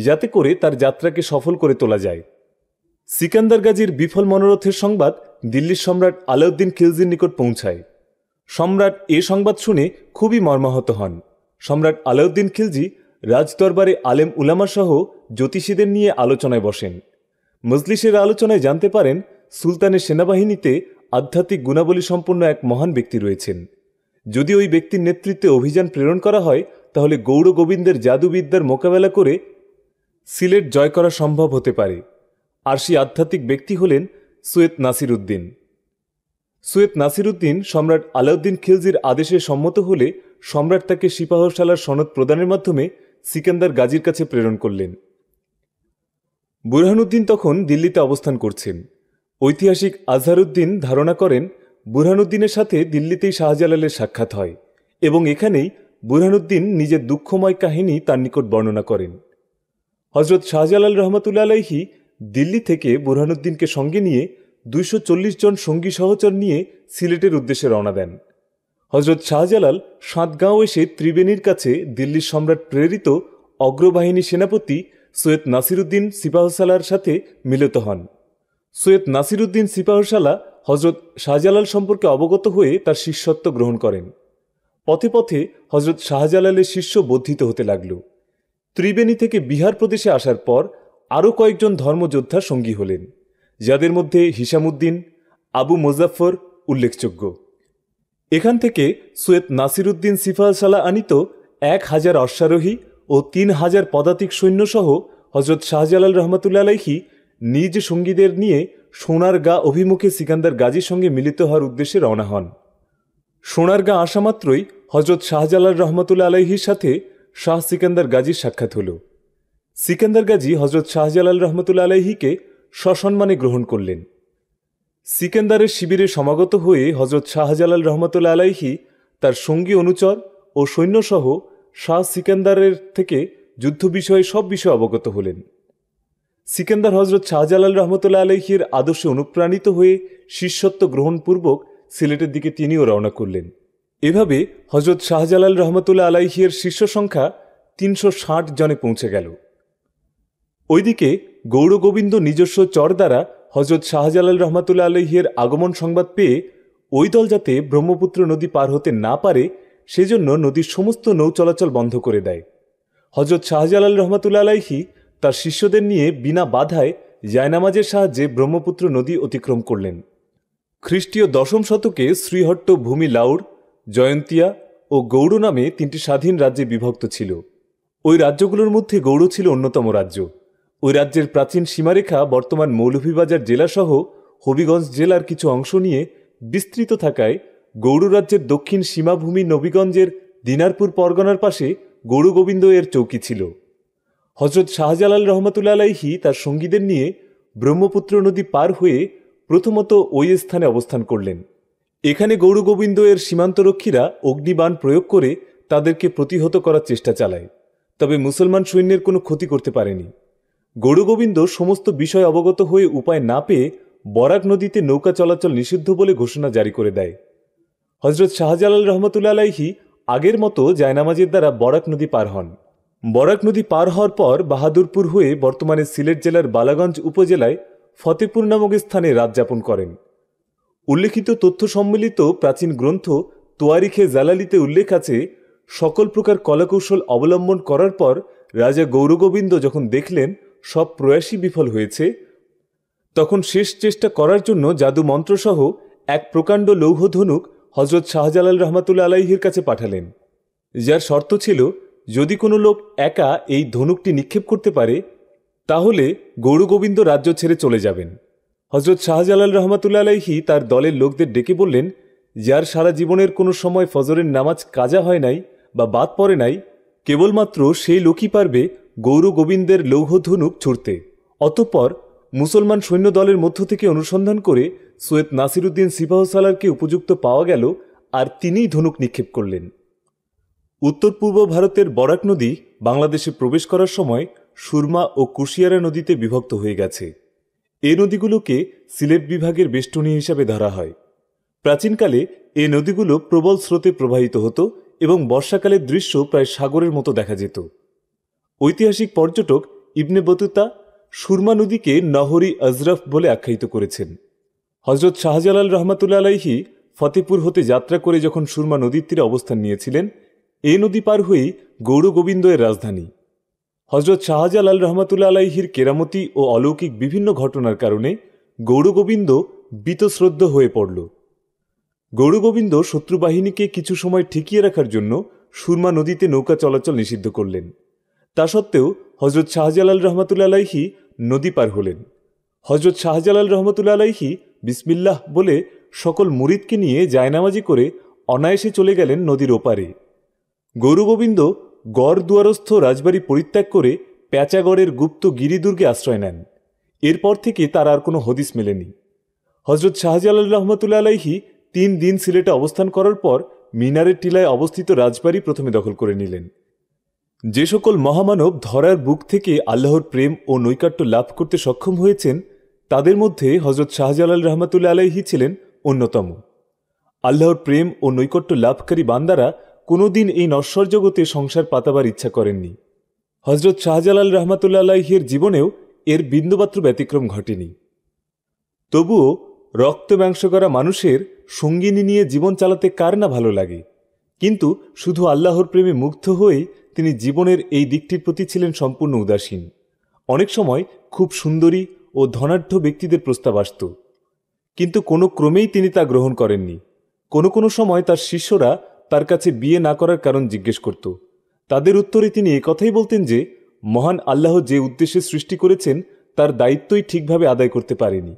যাতে করে তার যাত্রাকে সফল করে তোলা যায় সিকান্দার গাজীর বিফল মনোরথের সংবাদ দিল্লির সম্রাট আলাউদ্দিন খিলজির নিকট পৌঁছায় সম্রাট এ সংবাদ শুনে খুবই মর্মাহত হন সম্রাট আলাউদ্দিন খিলজি রাজদরবারে আলেম উলামাসহ জ্যোতিষীদের নিয়ে আলোচনায় বসেন মজলিসের আলোচনায় জানতে পারেন সুলতানের সেনাবাহিনীতে আধ্যাত্মিক গুণাবলী সম্পন্ন এক মহান ব্যক্তি রয়েছেন যদি ওই ব্যক্তির নেতৃত্বে অভিযান প্রেরণ করা হয় তাহলে গৌরগোবিন্দের গোবিন্দের জাদুবিদ্যার মোকাবেলা করে সিলেট জয় করা সম্ভব হতে পারে আর সেই আধ্যাত্মিক ব্যক্তি হলেন সৈয়দ নাসির উদ্দিন সৈয়দ নাসির উদ্দিন সম্রাট আলাউদ্দিন খিলজির আদেশে সম্মত হলে সম্রাট তাকে সিপাহশালার সনদ প্রদানের মাধ্যমে সিকান্দার গাজীর কাছে প্রেরণ করলেন বুরহানুদ্দিন তখন দিল্লিতে অবস্থান করছেন ঐতিহাসিক আজহারুদ্দিন ধারণা করেন বুরহানুদ্দিনের সাথে দিল্লিতেই শাহজালালের সাক্ষাৎ হয় এবং এখানেই বুরহানুদ্দিন নিজের দুঃখময় কাহিনী তার নিকট বর্ণনা করেন হজরত শাহজালাল রহমতুল্লা আলাইহি দিল্লি থেকে বুরহানুদ্দিনকে সঙ্গে নিয়ে দুইশো জন সঙ্গী সহচর নিয়ে সিলেটের উদ্দেশ্যে রওনা দেন হজরত শাহজালাল সাঁতগাঁও এসে ত্রিবেণীর কাছে দিল্লির সম্রাট প্রেরিত অগ্রবাহিনী সেনাপতি সৈয়দ নাসিরুদ্দিন সিপাহসালার সাথে মিলিত হন সৈয়দ নাসিরুদ্দিন সিপাহসালা হজরত শাহজালাল সম্পর্কে অবগত হয়ে তার শিষ্যত্ব গ্রহণ করেন পথে পথে হজরত শাহজালালের শিষ্য বর্ধিত হতে লাগল ত্রিবেণী থেকে বিহার প্রদেশে আসার পর আরও কয়েকজন ধর্মযোদ্ধা সঙ্গী হলেন যাদের মধ্যে হিসামুদ্দিন আবু মোজাফর উল্লেখযোগ্য এখান থেকে সৈয়দ নাসিরুদ্দিন সালা আনিত এক হাজার অশ্বারোহী ও তিন হাজার পদাতিক সৈন্যসহ হজরত শাহজালাল রহমতুল্লা আলাইহি নিজ সঙ্গীদের নিয়ে সোনারগা অভিমুখে সিকান্দার গাজীর সঙ্গে মিলিত হওয়ার উদ্দেশ্যে রওনা হন সোনারগা আসা মাত্রই হজরত শাহজালাল রহমতুল্লা আলাইহির সাথে শাহ সিকান্দার গাজীর সাক্ষাৎ হল সিকান্দার গাজী হজরত শাহজালাল রহমতুল্লা আলাইহিকে সসম্মানে গ্রহণ করলেন সিকেন্দারের শিবিরে সমাগত হয়ে হজরত শাহজালাল রহমতুল্লা আলাইহি তার সঙ্গী অনুচর ও সৈন্যসহ শাহ সিকেন্দারের থেকে যুদ্ধ বিষয়ে সব বিষয়ে অবগত হলেন সিকেন্দার হজরত শাহজালাল রহমতুল্লা আলহির আদর্শে অনুপ্রাণিত হয়ে শিষ্যত্ব গ্রহণপূর্বক সিলেটের দিকে তিনিও রওনা করলেন এভাবে হজরত শাহজালাল রহমতুল্লা আলাইহির শিষ্য সংখ্যা তিনশো জনে পৌঁছে গেল ওইদিকে গৌরগোবিন্দ নিজস্ব চর দ্বারা হজরত শাহজালাল রহমাতুল্লা আলহের আগমন সংবাদ পেয়ে ওই দল যাতে ব্রহ্মপুত্র নদী পার হতে না পারে সেজন্য নদীর সমস্ত নৌ চলাচল বন্ধ করে দেয় হজরত শাহজালাল রহমাতুল্লা আলাইহি তার শিষ্যদের নিয়ে বিনা বাধায় জায়নামাজের সাহায্যে ব্রহ্মপুত্র নদী অতিক্রম করলেন খ্রিস্টীয় দশম শতকে শ্রীহট্ট ভূমি লাউড় জয়ন্তিয়া ও গৌড় নামে তিনটি স্বাধীন রাজ্যে বিভক্ত ছিল ওই রাজ্যগুলোর মধ্যে গৌড় ছিল অন্যতম রাজ্য ওই রাজ্যের প্রাচীন সীমারেখা বর্তমান মৌলভীবাজার জেলাসহ হবিগঞ্জ জেলার কিছু অংশ নিয়ে বিস্তৃত থাকায় গৌড়রাজ্যের রাজ্যের দক্ষিণ সীমাভূমি নবীগঞ্জের দিনারপুর পরগনার পাশে গৌরগোবিন্দ এর চৌকি ছিল হজরত শাহজালাল রহমতুল্লা আলাইহি তার সঙ্গীদের নিয়ে ব্রহ্মপুত্র নদী পার হয়ে প্রথমত ওই স্থানে অবস্থান করলেন এখানে গৌরগোবিন্দ এর সীমান্তরক্ষীরা অগ্নিবাণ প্রয়োগ করে তাদেরকে প্রতিহত করার চেষ্টা চালায় তবে মুসলমান সৈন্যের কোনো ক্ষতি করতে পারেনি গৌরগোবিন্দ সমস্ত বিষয় অবগত হয়ে উপায় না পেয়ে বরাক নদীতে নৌকা চলাচল নিষিদ্ধ বলে ঘোষণা জারি করে দেয় হজরত শাহজালাল রহমতুল্লা আলাইহি আগের মতো জায়নামাজের দ্বারা বরাক নদী পার হন বরাক নদী পার হওয়ার পর বাহাদুরপুর হয়ে বর্তমানে সিলেট জেলার বালাগঞ্জ উপজেলায় ফতেপুর নামক স্থানে রাত যাপন করেন উল্লেখিত তথ্য সম্মিলিত প্রাচীন গ্রন্থ তোয়ারিখে জালালিতে উল্লেখ আছে সকল প্রকার কলাকৌশল অবলম্বন করার পর রাজা গৌরগোবিন্দ যখন দেখলেন সব প্রয়াসই বিফল হয়েছে তখন শেষ চেষ্টা করার জন্য জাদু মন্ত্রসহ এক প্রকাণ্ড লৌহ ধনুক হজরত শাহজালাল রহমাতুল্লা আলাইহির কাছে পাঠালেন যার শর্ত ছিল যদি কোনো লোক একা এই ধনুকটি নিক্ষেপ করতে পারে তাহলে গৌরগোবিন্দ রাজ্য ছেড়ে চলে যাবেন হজরত শাহজালাল রহমাতুল্লা আলাইহি তার দলের লোকদের ডেকে বললেন যার সারা জীবনের কোনো সময় ফজরের নামাজ কাজা হয় নাই বা বাদ পড়ে নাই কেবলমাত্র সেই লোকই পারবে গৌরগোবিন্দের লৌহধনুক ছুড়তে অতঃপর মুসলমান সৈন্যদলের মধ্য থেকে অনুসন্ধান করে সৈয়দ নাসিরুদ্দিন সিপাহসালারকে উপযুক্ত পাওয়া গেল আর তিনিই ধনুক নিক্ষেপ করলেন উত্তর পূর্ব ভারতের বরাক নদী বাংলাদেশে প্রবেশ করার সময় সুরমা ও কুশিয়ারা নদীতে বিভক্ত হয়ে গেছে এ নদীগুলোকে সিলেট বিভাগের বেষ্টনী হিসাবে ধরা হয় প্রাচীনকালে এ নদীগুলো প্রবল স্রোতে প্রবাহিত হতো এবং বর্ষাকালের দৃশ্য প্রায় সাগরের মতো দেখা যেত ঐতিহাসিক পর্যটক ইবনে বতুতা সুরমা নদীকে নহরি আজরাফ বলে আখ্যায়িত করেছেন হজরত শাহজালাল রহমাতুল্লা আলাইহি ফতেপুর হতে যাত্রা করে যখন সুরমা নদীর তীরে অবস্থান নিয়েছিলেন এ নদী পার হয়েই গৌরগোবিন্দ এর রাজধানী হজরত শাহজালাল রহমাতুল্লা আলাইহির কেরামতি ও অলৌকিক বিভিন্ন ঘটনার কারণে গৌরগোবিন্দ বীতশ্রদ্ধ হয়ে পড়ল গৌরগোবিন্দ শত্রুবাহিনীকে কিছু সময় ঠেকিয়ে রাখার জন্য সুরমা নদীতে নৌকা চলাচল নিষিদ্ধ করলেন তা সত্ত্বেও হজরত শাহজালাল রহমতুল্লা আলাইহি নদী পার হলেন হজরত শাহজালাল রহমতুল্লা আলাইহি বিসমিল্লাহ বলে সকল মুরিদকে নিয়ে জায়নামাজি করে অনায়াসে চলে গেলেন নদীর ওপারে গৌরগোবিন্দ গড় দুয়ারস্থ রাজবাড়ি পরিত্যাগ করে প্যাচাগড়ের গুপ্ত গিরিদুর্গে আশ্রয় নেন এরপর থেকে তার আর কোনো হদিস মেলেনি হজরত শাহজালাল রহমতুল্লা আলাইহি তিন দিন সিলেটে অবস্থান করার পর মিনারের টিলায় অবস্থিত রাজবাড়ি প্রথমে দখল করে নিলেন যে সকল মহামানব ধরার বুক থেকে আল্লাহর প্রেম ও নৈকাট্য লাভ করতে সক্ষম হয়েছেন তাদের মধ্যে হজরত শাহজালাল রহমাতুল্লা আলাইহি ছিলেন অন্যতম আল্লাহর প্রেম ও নৈকট্য লাভকারী বান্দারা কোনোদিন এই নশ্বর জগতে সংসার পাতাবার ইচ্ছা করেননি হজরত শাহজালাল রহমাতুল্লা আলাহের জীবনেও এর বিন্দুমাত্র ব্যতিক্রম ঘটেনি তবুও রক্ত ব্যংশ করা মানুষের সঙ্গিনী নিয়ে জীবন চালাতে কার না ভালো লাগে কিন্তু শুধু আল্লাহর প্রেমে মুগ্ধ হয়েই তিনি জীবনের এই দিকটির প্রতি ছিলেন সম্পূর্ণ উদাসীন অনেক সময় খুব সুন্দরী ও ধনাঢ্য ব্যক্তিদের প্রস্তাব আসত কিন্তু কোনো ক্রমেই তিনি তা গ্রহণ করেননি কোনো কোনো সময় তার শিষ্যরা তার কাছে বিয়ে না করার কারণ জিজ্ঞেস করত তাদের উত্তরে তিনি একথাই বলতেন যে মহান আল্লাহ যে উদ্দেশ্যে সৃষ্টি করেছেন তার দায়িত্বই ঠিকভাবে আদায় করতে পারেনি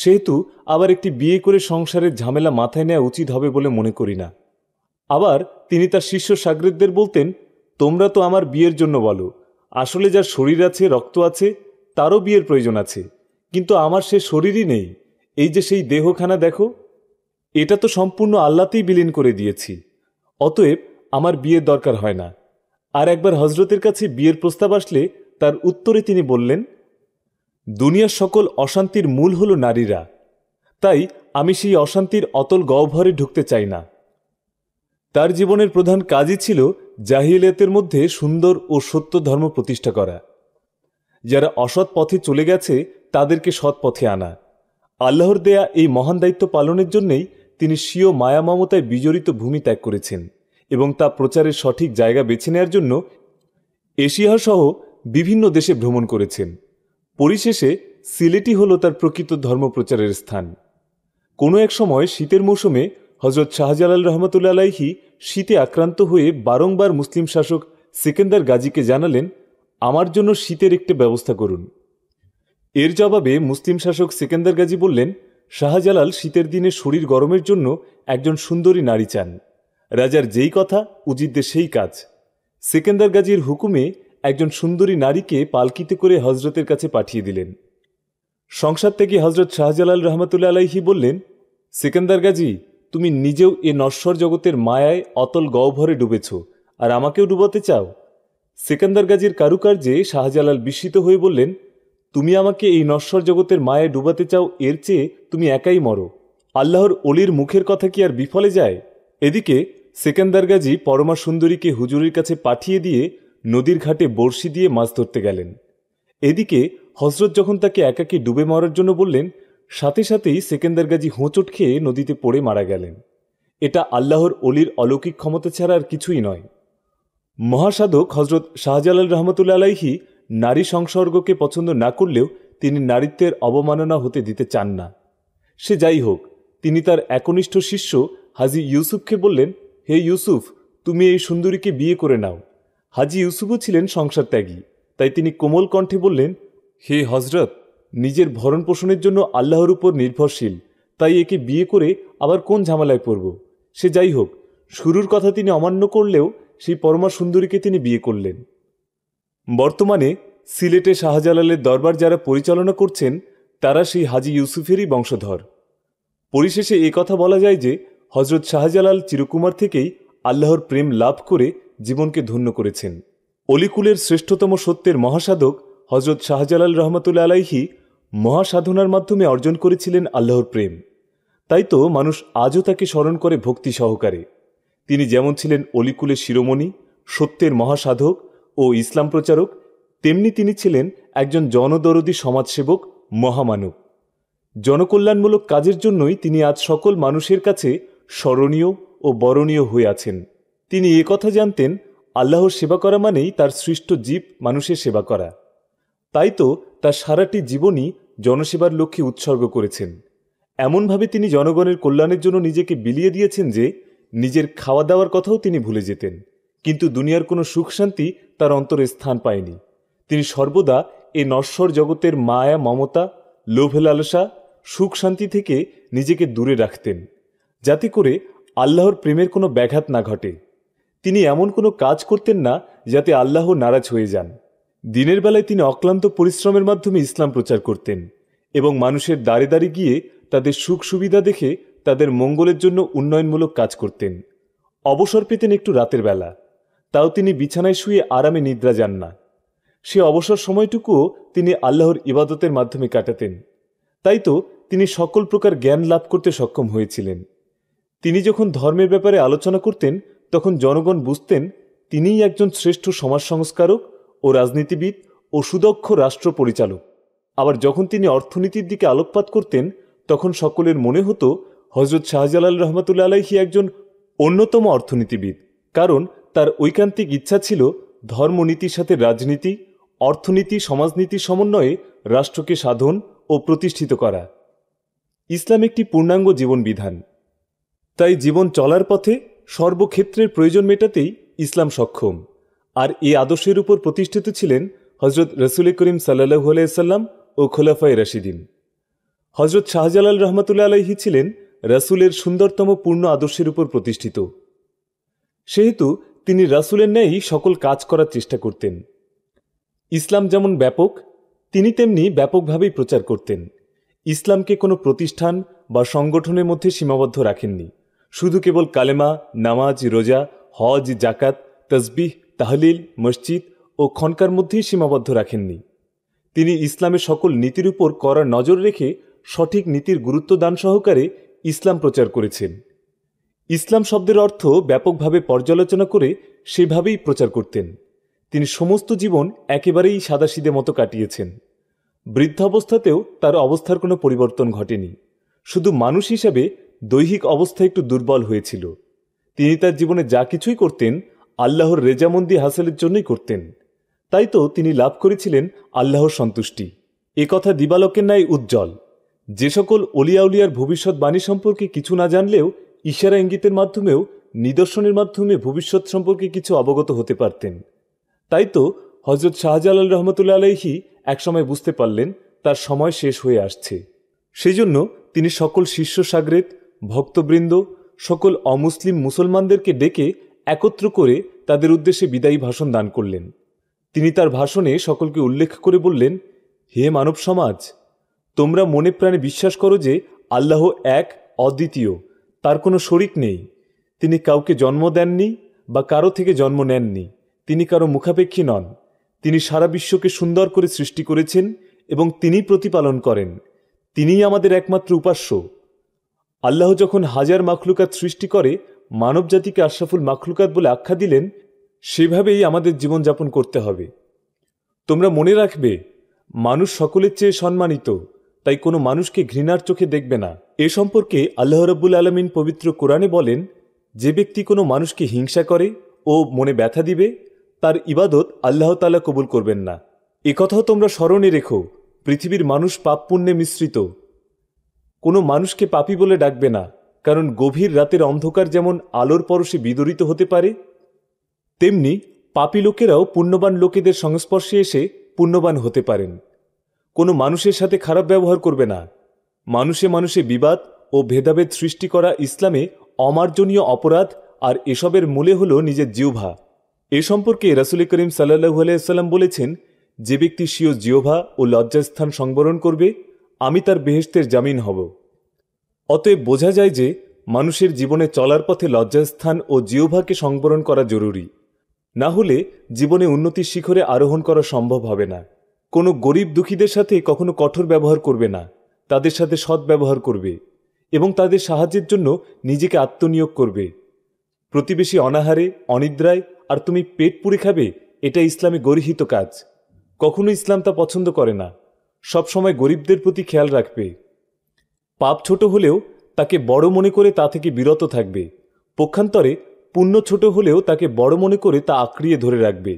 সেহেতু আবার একটি বিয়ে করে সংসারের ঝামেলা মাথায় নেওয়া উচিত হবে বলে মনে করি না আবার তিনি তার শিষ্য সাগরেদদের বলতেন তোমরা তো আমার বিয়ের জন্য বলো আসলে যার শরীর আছে রক্ত আছে তারও বিয়ের প্রয়োজন আছে কিন্তু আমার সে শরীরই নেই এই যে সেই দেহখানা দেখো এটা তো সম্পূর্ণ আল্লাতেই বিলীন করে দিয়েছি অতএব আমার বিয়ের দরকার হয় না আর একবার হজরতের কাছে বিয়ের প্রস্তাব আসলে তার উত্তরে তিনি বললেন দুনিয়ার সকল অশান্তির মূল হল নারীরা তাই আমি সেই অশান্তির অতল গহ্বরে ঢুকতে চাই না তার জীবনের প্রধান কাজই ছিল জাহিলিয়াতের মধ্যে সুন্দর ও সত্য ধর্ম প্রতিষ্ঠা করা যারা অসৎ পথে চলে গেছে তাদেরকে সৎ পথে আনা আল্লাহর দেয়া এই মহান দায়িত্ব পালনের জন্যই তিনি স্বীয় মায়া মমতায় বিজড়িত ভূমি ত্যাগ করেছেন এবং তা প্রচারের সঠিক জায়গা বেছে নেয়ার জন্য এশিয়াসহ বিভিন্ন দেশে ভ্রমণ করেছেন পরিশেষে সিলেটি হল তার প্রকৃত ধর্ম প্রচারের স্থান কোনো এক সময় শীতের মৌসুমে হজরত শাহজালাল রহমতুল্লা আলাইহি শীতে আক্রান্ত হয়ে বারংবার মুসলিম শাসক সেকেন্দার গাজীকে জানালেন আমার জন্য শীতের একটি ব্যবস্থা করুন এর জবাবে মুসলিম শাসক সিকেন্দার গাজী বললেন শাহজালাল শীতের দিনে শরীর গরমের জন্য একজন সুন্দরী নারী চান রাজার যেই কথা উজিদদের সেই কাজ সিকেন্দার গাজীর হুকুমে একজন সুন্দরী নারীকে পালকিতে করে হজরতের কাছে পাঠিয়ে দিলেন সংসার থেকে হজরত শাহজালাল রহমতুল্লা আলাইহি বললেন সিকেন্দার গাজী তুমি নিজেও এ নশ্বর জগতের মায়ায় অতল গহ্বরে ডুবেছ আর আমাকেও ডুবাতে চাও সেকেন্দার গাজীর কারুকার্যে শাহজালাল বিস্মিত হয়ে বললেন তুমি আমাকে এই নশ্বর জগতের মায়ায় ডুবাতে চাও এর চেয়ে তুমি একাই মরো আল্লাহর অলির মুখের কথা কি আর বিফলে যায় এদিকে সেকেন্দার গাজী পরমা সুন্দরীকে হুজুরের কাছে পাঠিয়ে দিয়ে নদীর ঘাটে বড়শি দিয়ে মাছ ধরতে গেলেন এদিকে হজরত যখন তাকে একাকে ডুবে মরার জন্য বললেন সাথে সাথেই সেকেন্দার গাজী হোঁচট খেয়ে নদীতে পড়ে মারা গেলেন এটা আল্লাহর অলির অলৌকিক ক্ষমতা ছাড়া আর কিছুই নয় মহাসাধক হজরত শাহজালাল রহমতুল্লা আলাইহি নারী সংসর্গকে পছন্দ না করলেও তিনি নারীত্বের অবমাননা হতে দিতে চান না সে যাই হোক তিনি তার একনিষ্ঠ শিষ্য হাজি ইউসুফকে বললেন হে ইউসুফ তুমি এই সুন্দরীকে বিয়ে করে নাও হাজি ইউসুফও ছিলেন সংসার ত্যাগী তাই তিনি কোমল কণ্ঠে বললেন হে হজরত নিজের ভরণ পোষণের জন্য আল্লাহর উপর নির্ভরশীল তাই একে বিয়ে করে আবার কোন ঝামেলায় পড়ব সে যাই হোক শুরুর কথা তিনি অমান্য করলেও সেই পরমা সুন্দরীকে তিনি বিয়ে করলেন বর্তমানে সিলেটে শাহজালালের দরবার যারা পরিচালনা করছেন তারা সেই হাজি ইউসুফেরই বংশধর পরিশেষে এ কথা বলা যায় যে হজরত শাহজালাল চিরকুমার থেকেই আল্লাহর প্রেম লাভ করে জীবনকে ধন্য করেছেন অলিকুলের শ্রেষ্ঠতম সত্যের মহাসাধক হজরত শাহজালাল রহমতুল্লা আলাইহি মহাসাধনার মাধ্যমে অর্জন করেছিলেন আল্লাহর প্রেম তাই তো মানুষ আজও তাকে স্মরণ করে ভক্তি সহকারে তিনি যেমন ছিলেন অলিকুলের শিরোমণি সত্যের মহাসাধক ও ইসলাম প্রচারক তেমনি তিনি ছিলেন একজন জনদরদি সমাজসেবক মহামানব জনকল্যাণমূলক কাজের জন্যই তিনি আজ সকল মানুষের কাছে স্মরণীয় ও বরণীয় হয়ে আছেন তিনি কথা জানতেন আল্লাহর সেবা করা মানেই তার সৃষ্ট জীব মানুষের সেবা করা তাই তো তার সারাটি জীবনই জনসেবার লক্ষ্যে উৎসর্গ করেছেন এমনভাবে তিনি জনগণের কল্যাণের জন্য নিজেকে বিলিয়ে দিয়েছেন যে নিজের খাওয়া দাওয়ার কথাও তিনি ভুলে যেতেন কিন্তু দুনিয়ার কোনো সুখ শান্তি তার অন্তরে স্থান পায়নি তিনি সর্বদা এ নশ্বর জগতের মায়া মমতা লোভে লালসা সুখ শান্তি থেকে নিজেকে দূরে রাখতেন যাতে করে আল্লাহর প্রেমের কোনো ব্যাঘাত না ঘটে তিনি এমন কোনো কাজ করতেন না যাতে আল্লাহ নারাজ হয়ে যান দিনের বেলায় তিনি অক্লান্ত পরিশ্রমের মাধ্যমে ইসলাম প্রচার করতেন এবং মানুষের দাঁড়ে দাঁড়ে গিয়ে তাদের সুখ সুবিধা দেখে তাদের মঙ্গলের জন্য উন্নয়নমূলক কাজ করতেন অবসর পেতেন একটু রাতের বেলা তাও তিনি বিছানায় শুয়ে আরামে নিদ্রা যান না সে অবসর সময়টুকুও তিনি আল্লাহর ইবাদতের মাধ্যমে কাটাতেন তাই তো তিনি সকল প্রকার জ্ঞান লাভ করতে সক্ষম হয়েছিলেন তিনি যখন ধর্মের ব্যাপারে আলোচনা করতেন তখন জনগণ বুঝতেন তিনিই একজন শ্রেষ্ঠ সমাজ সংস্কারক ও রাজনীতিবিদ ও সুদক্ষ রাষ্ট্র পরিচালক আবার যখন তিনি অর্থনীতির দিকে আলোকপাত করতেন তখন সকলের মনে হতো হজরত শাহজালাল রহমতুল্লা আলাইহি একজন অন্যতম অর্থনীতিবিদ কারণ তার ঐকান্তিক ইচ্ছা ছিল ধর্মনীতির সাথে রাজনীতি অর্থনীতি সমাজনীতি সমন্বয়ে রাষ্ট্রকে সাধন ও প্রতিষ্ঠিত করা ইসলাম একটি পূর্ণাঙ্গ জীবন বিধান তাই জীবন চলার পথে সর্বক্ষেত্রের প্রয়োজন মেটাতেই ইসলাম সক্ষম আর এই আদর্শের উপর প্রতিষ্ঠিত ছিলেন হজরত রসুল করিম সাল্লাহ আলাইসাল্লাম ও খোলাফাই রাশিদিন হজরত শাহজালাল রহমতুল্লা আলাইহি ছিলেন রাসুলের সুন্দরতম পূর্ণ আদর্শের উপর প্রতিষ্ঠিত সেহেতু তিনি রাসুলের ন্যায়ই সকল কাজ করার চেষ্টা করতেন ইসলাম যেমন ব্যাপক তিনি তেমনি ব্যাপকভাবেই প্রচার করতেন ইসলামকে কোনো প্রতিষ্ঠান বা সংগঠনের মধ্যে সীমাবদ্ধ রাখেননি শুধু কেবল কালেমা নামাজ রোজা হজ জাকাত তসবিহ তাহলিল মসজিদ ও খনকার মধ্যেই সীমাবদ্ধ রাখেননি তিনি ইসলামের সকল নীতির উপর কড়া নজর রেখে সঠিক নীতির গুরুত্ব দান সহকারে ইসলাম প্রচার করেছেন ইসলাম শব্দের অর্থ ব্যাপকভাবে পর্যালোচনা করে সেভাবেই প্রচার করতেন তিনি সমস্ত জীবন একেবারেই সাদাসিদে মতো কাটিয়েছেন বৃদ্ধাবস্থাতেও তার অবস্থার কোনো পরিবর্তন ঘটেনি শুধু মানুষ হিসাবে দৈহিক অবস্থা একটু দুর্বল হয়েছিল তিনি তার জীবনে যা কিছুই করতেন আল্লাহর রেজামন্দি হাসেলের জন্যই করতেন তাই তো তিনি লাভ করেছিলেন আল্লাহর সন্তুষ্টি এ কথা দিবালকের ন্যায় উজ্জ্বল যে সকল অলিয়াউলিয়ার ভবিষ্যৎবাণী সম্পর্কে কিছু না জানলেও ইশারা ইঙ্গিতের মাধ্যমেও নিদর্শনের মাধ্যমে ভবিষ্যৎ সম্পর্কে কিছু অবগত হতে পারতেন তাই তো হজরত শাহজালাল রহমতুল্লা আলাইহি একসময় বুঝতে পারলেন তার সময় শেষ হয়ে আসছে সেই জন্য তিনি সকল শিষ্য সাগরেত ভক্তবৃন্দ সকল অমুসলিম মুসলমানদেরকে ডেকে একত্র করে তাদের উদ্দেশ্যে বিদায়ী ভাষণ দান করলেন তিনি তার ভাষণে সকলকে উল্লেখ করে বললেন হে মানব সমাজ তোমরা মনে প্রাণে বিশ্বাস করো যে আল্লাহ এক অদ্বিতীয় তার কোনো শরিক নেই তিনি কাউকে জন্ম দেননি বা কারো থেকে জন্ম নেননি তিনি কারো মুখাপেক্ষী নন তিনি সারা বিশ্বকে সুন্দর করে সৃষ্টি করেছেন এবং তিনি প্রতিপালন করেন তিনিই আমাদের একমাত্র উপাস্য আল্লাহ যখন হাজার মাখলুকাত সৃষ্টি করে মানব জাতিকে আশরাফুল মাখলুকাত বলে আখ্যা দিলেন সেভাবেই আমাদের জীবনযাপন করতে হবে তোমরা মনে রাখবে মানুষ সকলের চেয়ে সম্মানিত তাই কোনো মানুষকে ঘৃণার চোখে দেখবে না এ সম্পর্কে আল্লাহ রব্বুল আলমিন পবিত্র কোরআনে বলেন যে ব্যক্তি কোনো মানুষকে হিংসা করে ও মনে ব্যথা দিবে তার ইবাদত আল্লাহ কবুল করবেন না একথাও তোমরা স্মরণে রেখো পৃথিবীর মানুষ পাপ পুণ্যে মিশ্রিত কোনো মানুষকে পাপি বলে ডাকবে না কারণ গভীর রাতের অন্ধকার যেমন আলোর পরশে বিদরিত হতে পারে তেমনি পাপী লোকেরাও পুণ্যবান লোকেদের সংস্পর্শে এসে পুণ্যবান হতে পারেন কোনো মানুষের সাথে খারাপ ব্যবহার করবে না মানুষে মানুষে বিবাদ ও ভেদাভেদ সৃষ্টি করা ইসলামে অমার্জনীয় অপরাধ আর এসবের মূলে হল নিজের জিহ্বা এ সম্পর্কে রাসুল করিম সাল্লাহু আলাইসাল্লাম বলেছেন যে ব্যক্তি সিও জিহ্বা ও লজ্জাস্থান সংবরণ করবে আমি তার বেহেস্তের জামিন হব অতএব বোঝা যায় যে মানুষের জীবনে চলার পথে লজ্জাস্থান ও জিহ্বাকে সংবরণ করা জরুরি না হলে জীবনে উন্নতির শিখরে আরোহণ করা সম্ভব হবে না কোনো গরিব দুঃখীদের সাথে কখনো কঠোর ব্যবহার করবে না তাদের সাথে সৎ ব্যবহার করবে এবং তাদের সাহায্যের জন্য নিজেকে আত্মনিয়োগ করবে প্রতিবেশী অনাহারে অনিদ্রায় আর তুমি পেট পুড়ে খাবে এটা ইসলামে গরিহিত কাজ কখনো ইসলাম তা পছন্দ করে না সবসময় গরিবদের প্রতি খেয়াল রাখবে পাপ ছোট হলেও তাকে বড় মনে করে তা থেকে বিরত থাকবে পক্ষান্তরে পুণ্য ছোট হলেও তাকে বড় মনে করে তা আঁকড়িয়ে ধরে রাখবে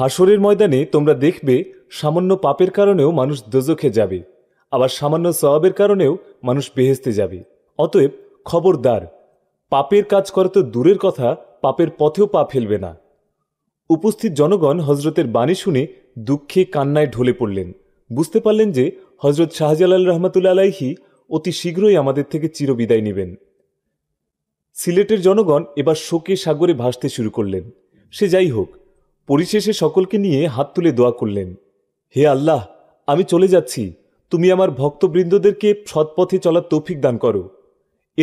হাসরের ময়দানে তোমরা দেখবে সামান্য পাপের কারণেও মানুষ দোজখে যাবে আবার সামান্য সবাবের কারণেও মানুষ বেহেস্তে যাবে অতএব খবরদার পাপের কাজ করা তো দূরের কথা পাপের পথেও পা ফেলবে না উপস্থিত জনগণ হজরতের বাণী শুনে দুঃখে কান্নায় ঢলে পড়লেন বুঝতে পারলেন যে হজরত শাহজালাল রহমতুল্লা আলাইহি অতি শীঘ্রই আমাদের থেকে চিরবিদায় নেবেন সিলেটের জনগণ এবার শোকে সাগরে ভাসতে শুরু করলেন সে যাই হোক পরিশেষে সকলকে নিয়ে হাত তুলে দোয়া করলেন হে আল্লাহ আমি চলে যাচ্ছি তুমি আমার ভক্তবৃন্দদেরকে সৎপথে চলার তৌফিক দান করো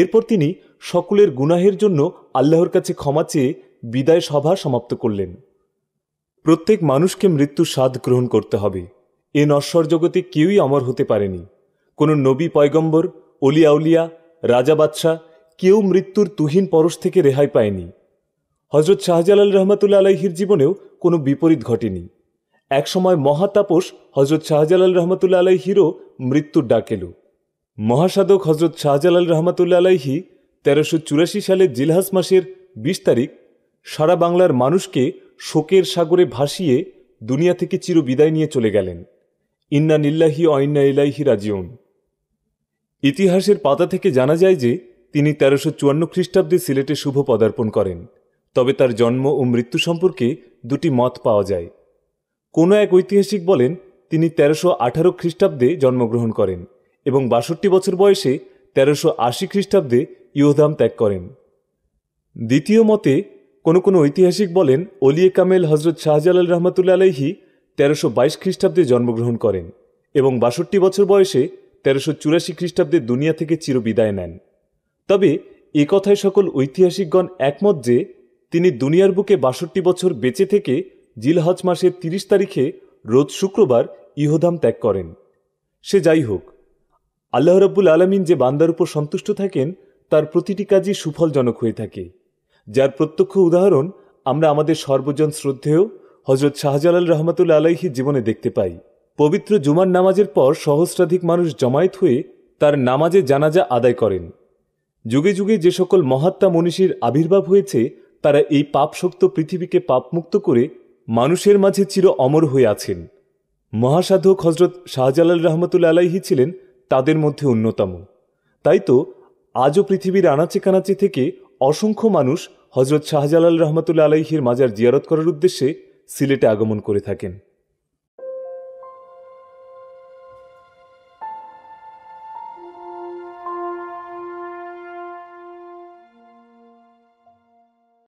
এরপর তিনি সকলের গুনাহের জন্য আল্লাহর কাছে ক্ষমা চেয়ে বিদায় সভা সমাপ্ত করলেন প্রত্যেক মানুষকে মৃত্যু স্বাদ গ্রহণ করতে হবে এ নশ্বর জগতে কেউই অমর হতে পারেনি কোনো নবী পয়গম্বর অলিয়াউলিয়া রাজা বাদশাহ কেউ মৃত্যুর তুহিন পরশ থেকে রেহাই পায়নি হজরত শাহজালাল রহমাতুল্লা আলাইহির জীবনেও কোনো বিপরীত ঘটেনি একসময় মহাতাপস হজরত শাহজালাল রহমতুল্লা আলহিরও মৃত্যুর ডাকেল মহাসাধক হজরত শাহজালাল রহমাতুল্লা আলাইহি তেরোশো চুরাশি সালে জিলহাস মাসের বিশ তারিখ সারা বাংলার মানুষকে শোকের সাগরে ভাসিয়ে দুনিয়া থেকে চিরবিদায় নিয়ে চলে গেলেন ইন্না নিল্লাহি অন্না ইলাইহি রাজিউন ইতিহাসের পাতা থেকে জানা যায় যে তিনি তেরোশো চুয়ান্ন খ্রিস্টাব্দে সিলেটে শুভ পদার্পণ করেন তবে তার জন্ম ও মৃত্যু সম্পর্কে দুটি মত পাওয়া যায় কোনো এক ঐতিহাসিক বলেন তিনি তেরোশো আঠারো খ্রিস্টাব্দে জন্মগ্রহণ করেন এবং বাষট্টি বছর বয়সে তেরোশো আশি খ্রিস্টাব্দে ইহোধাম ত্যাগ করেন দ্বিতীয় মতে কোনো কোনো ঐতিহাসিক বলেন অলিয়ে কামেল হজরত শাহজালাল রহমতুল্লা আলহী তেরোশো বাইশ খ্রিস্টাব্দে জন্মগ্রহণ করেন এবং বাষট্টি বছর বয়সে তেরোশো চুরাশি খ্রিস্টাব্দে দুনিয়া থেকে চিরবিদায় নেন তবে এ কথায় সকল ঐতিহাসিকগণ একমত যে তিনি দুনিয়ার বুকে বাষট্টি বছর বেঁচে থেকে জিলহজ মাসের তিরিশ তারিখে রোজ শুক্রবার ইহোধাম ত্যাগ করেন সে যাই হোক আল্লাহ রব্বুল আলমিন যে বান্দার উপর সন্তুষ্ট থাকেন তার প্রতিটি কাজই সুফলজনক হয়ে থাকে যার প্রত্যক্ষ উদাহরণ আমরা আমাদের সর্বজন শ্রদ্ধেয় হজরত শাহজালাল রহমতুল্লা আলাইহি জীবনে দেখতে পাই পবিত্র জুমার নামাজের পর সহস্রাধিক মানুষ জমায়েত হয়ে তার নামাজে জানাজা আদায় করেন যুগে যুগে যে সকল মহাত্মা মনীষীর আবির্ভাব হয়েছে তারা এই পাপশক্ত পৃথিবীকে পাপমুক্ত করে মানুষের মাঝে চির অমর হয়ে আছেন মহাসাধক হজরত শাহজালাল রহমতুল্লা আলাইহি ছিলেন তাদের মধ্যে অন্যতম তাই তো আজও পৃথিবীর আনাচে কানাচে থেকে অসংখ্য মানুষ হজরত শাহজালাল রহমতুল্লা আলাইহির মাজার জিয়ারত করার উদ্দেশ্যে সিলেটে আগমন করে থাকেন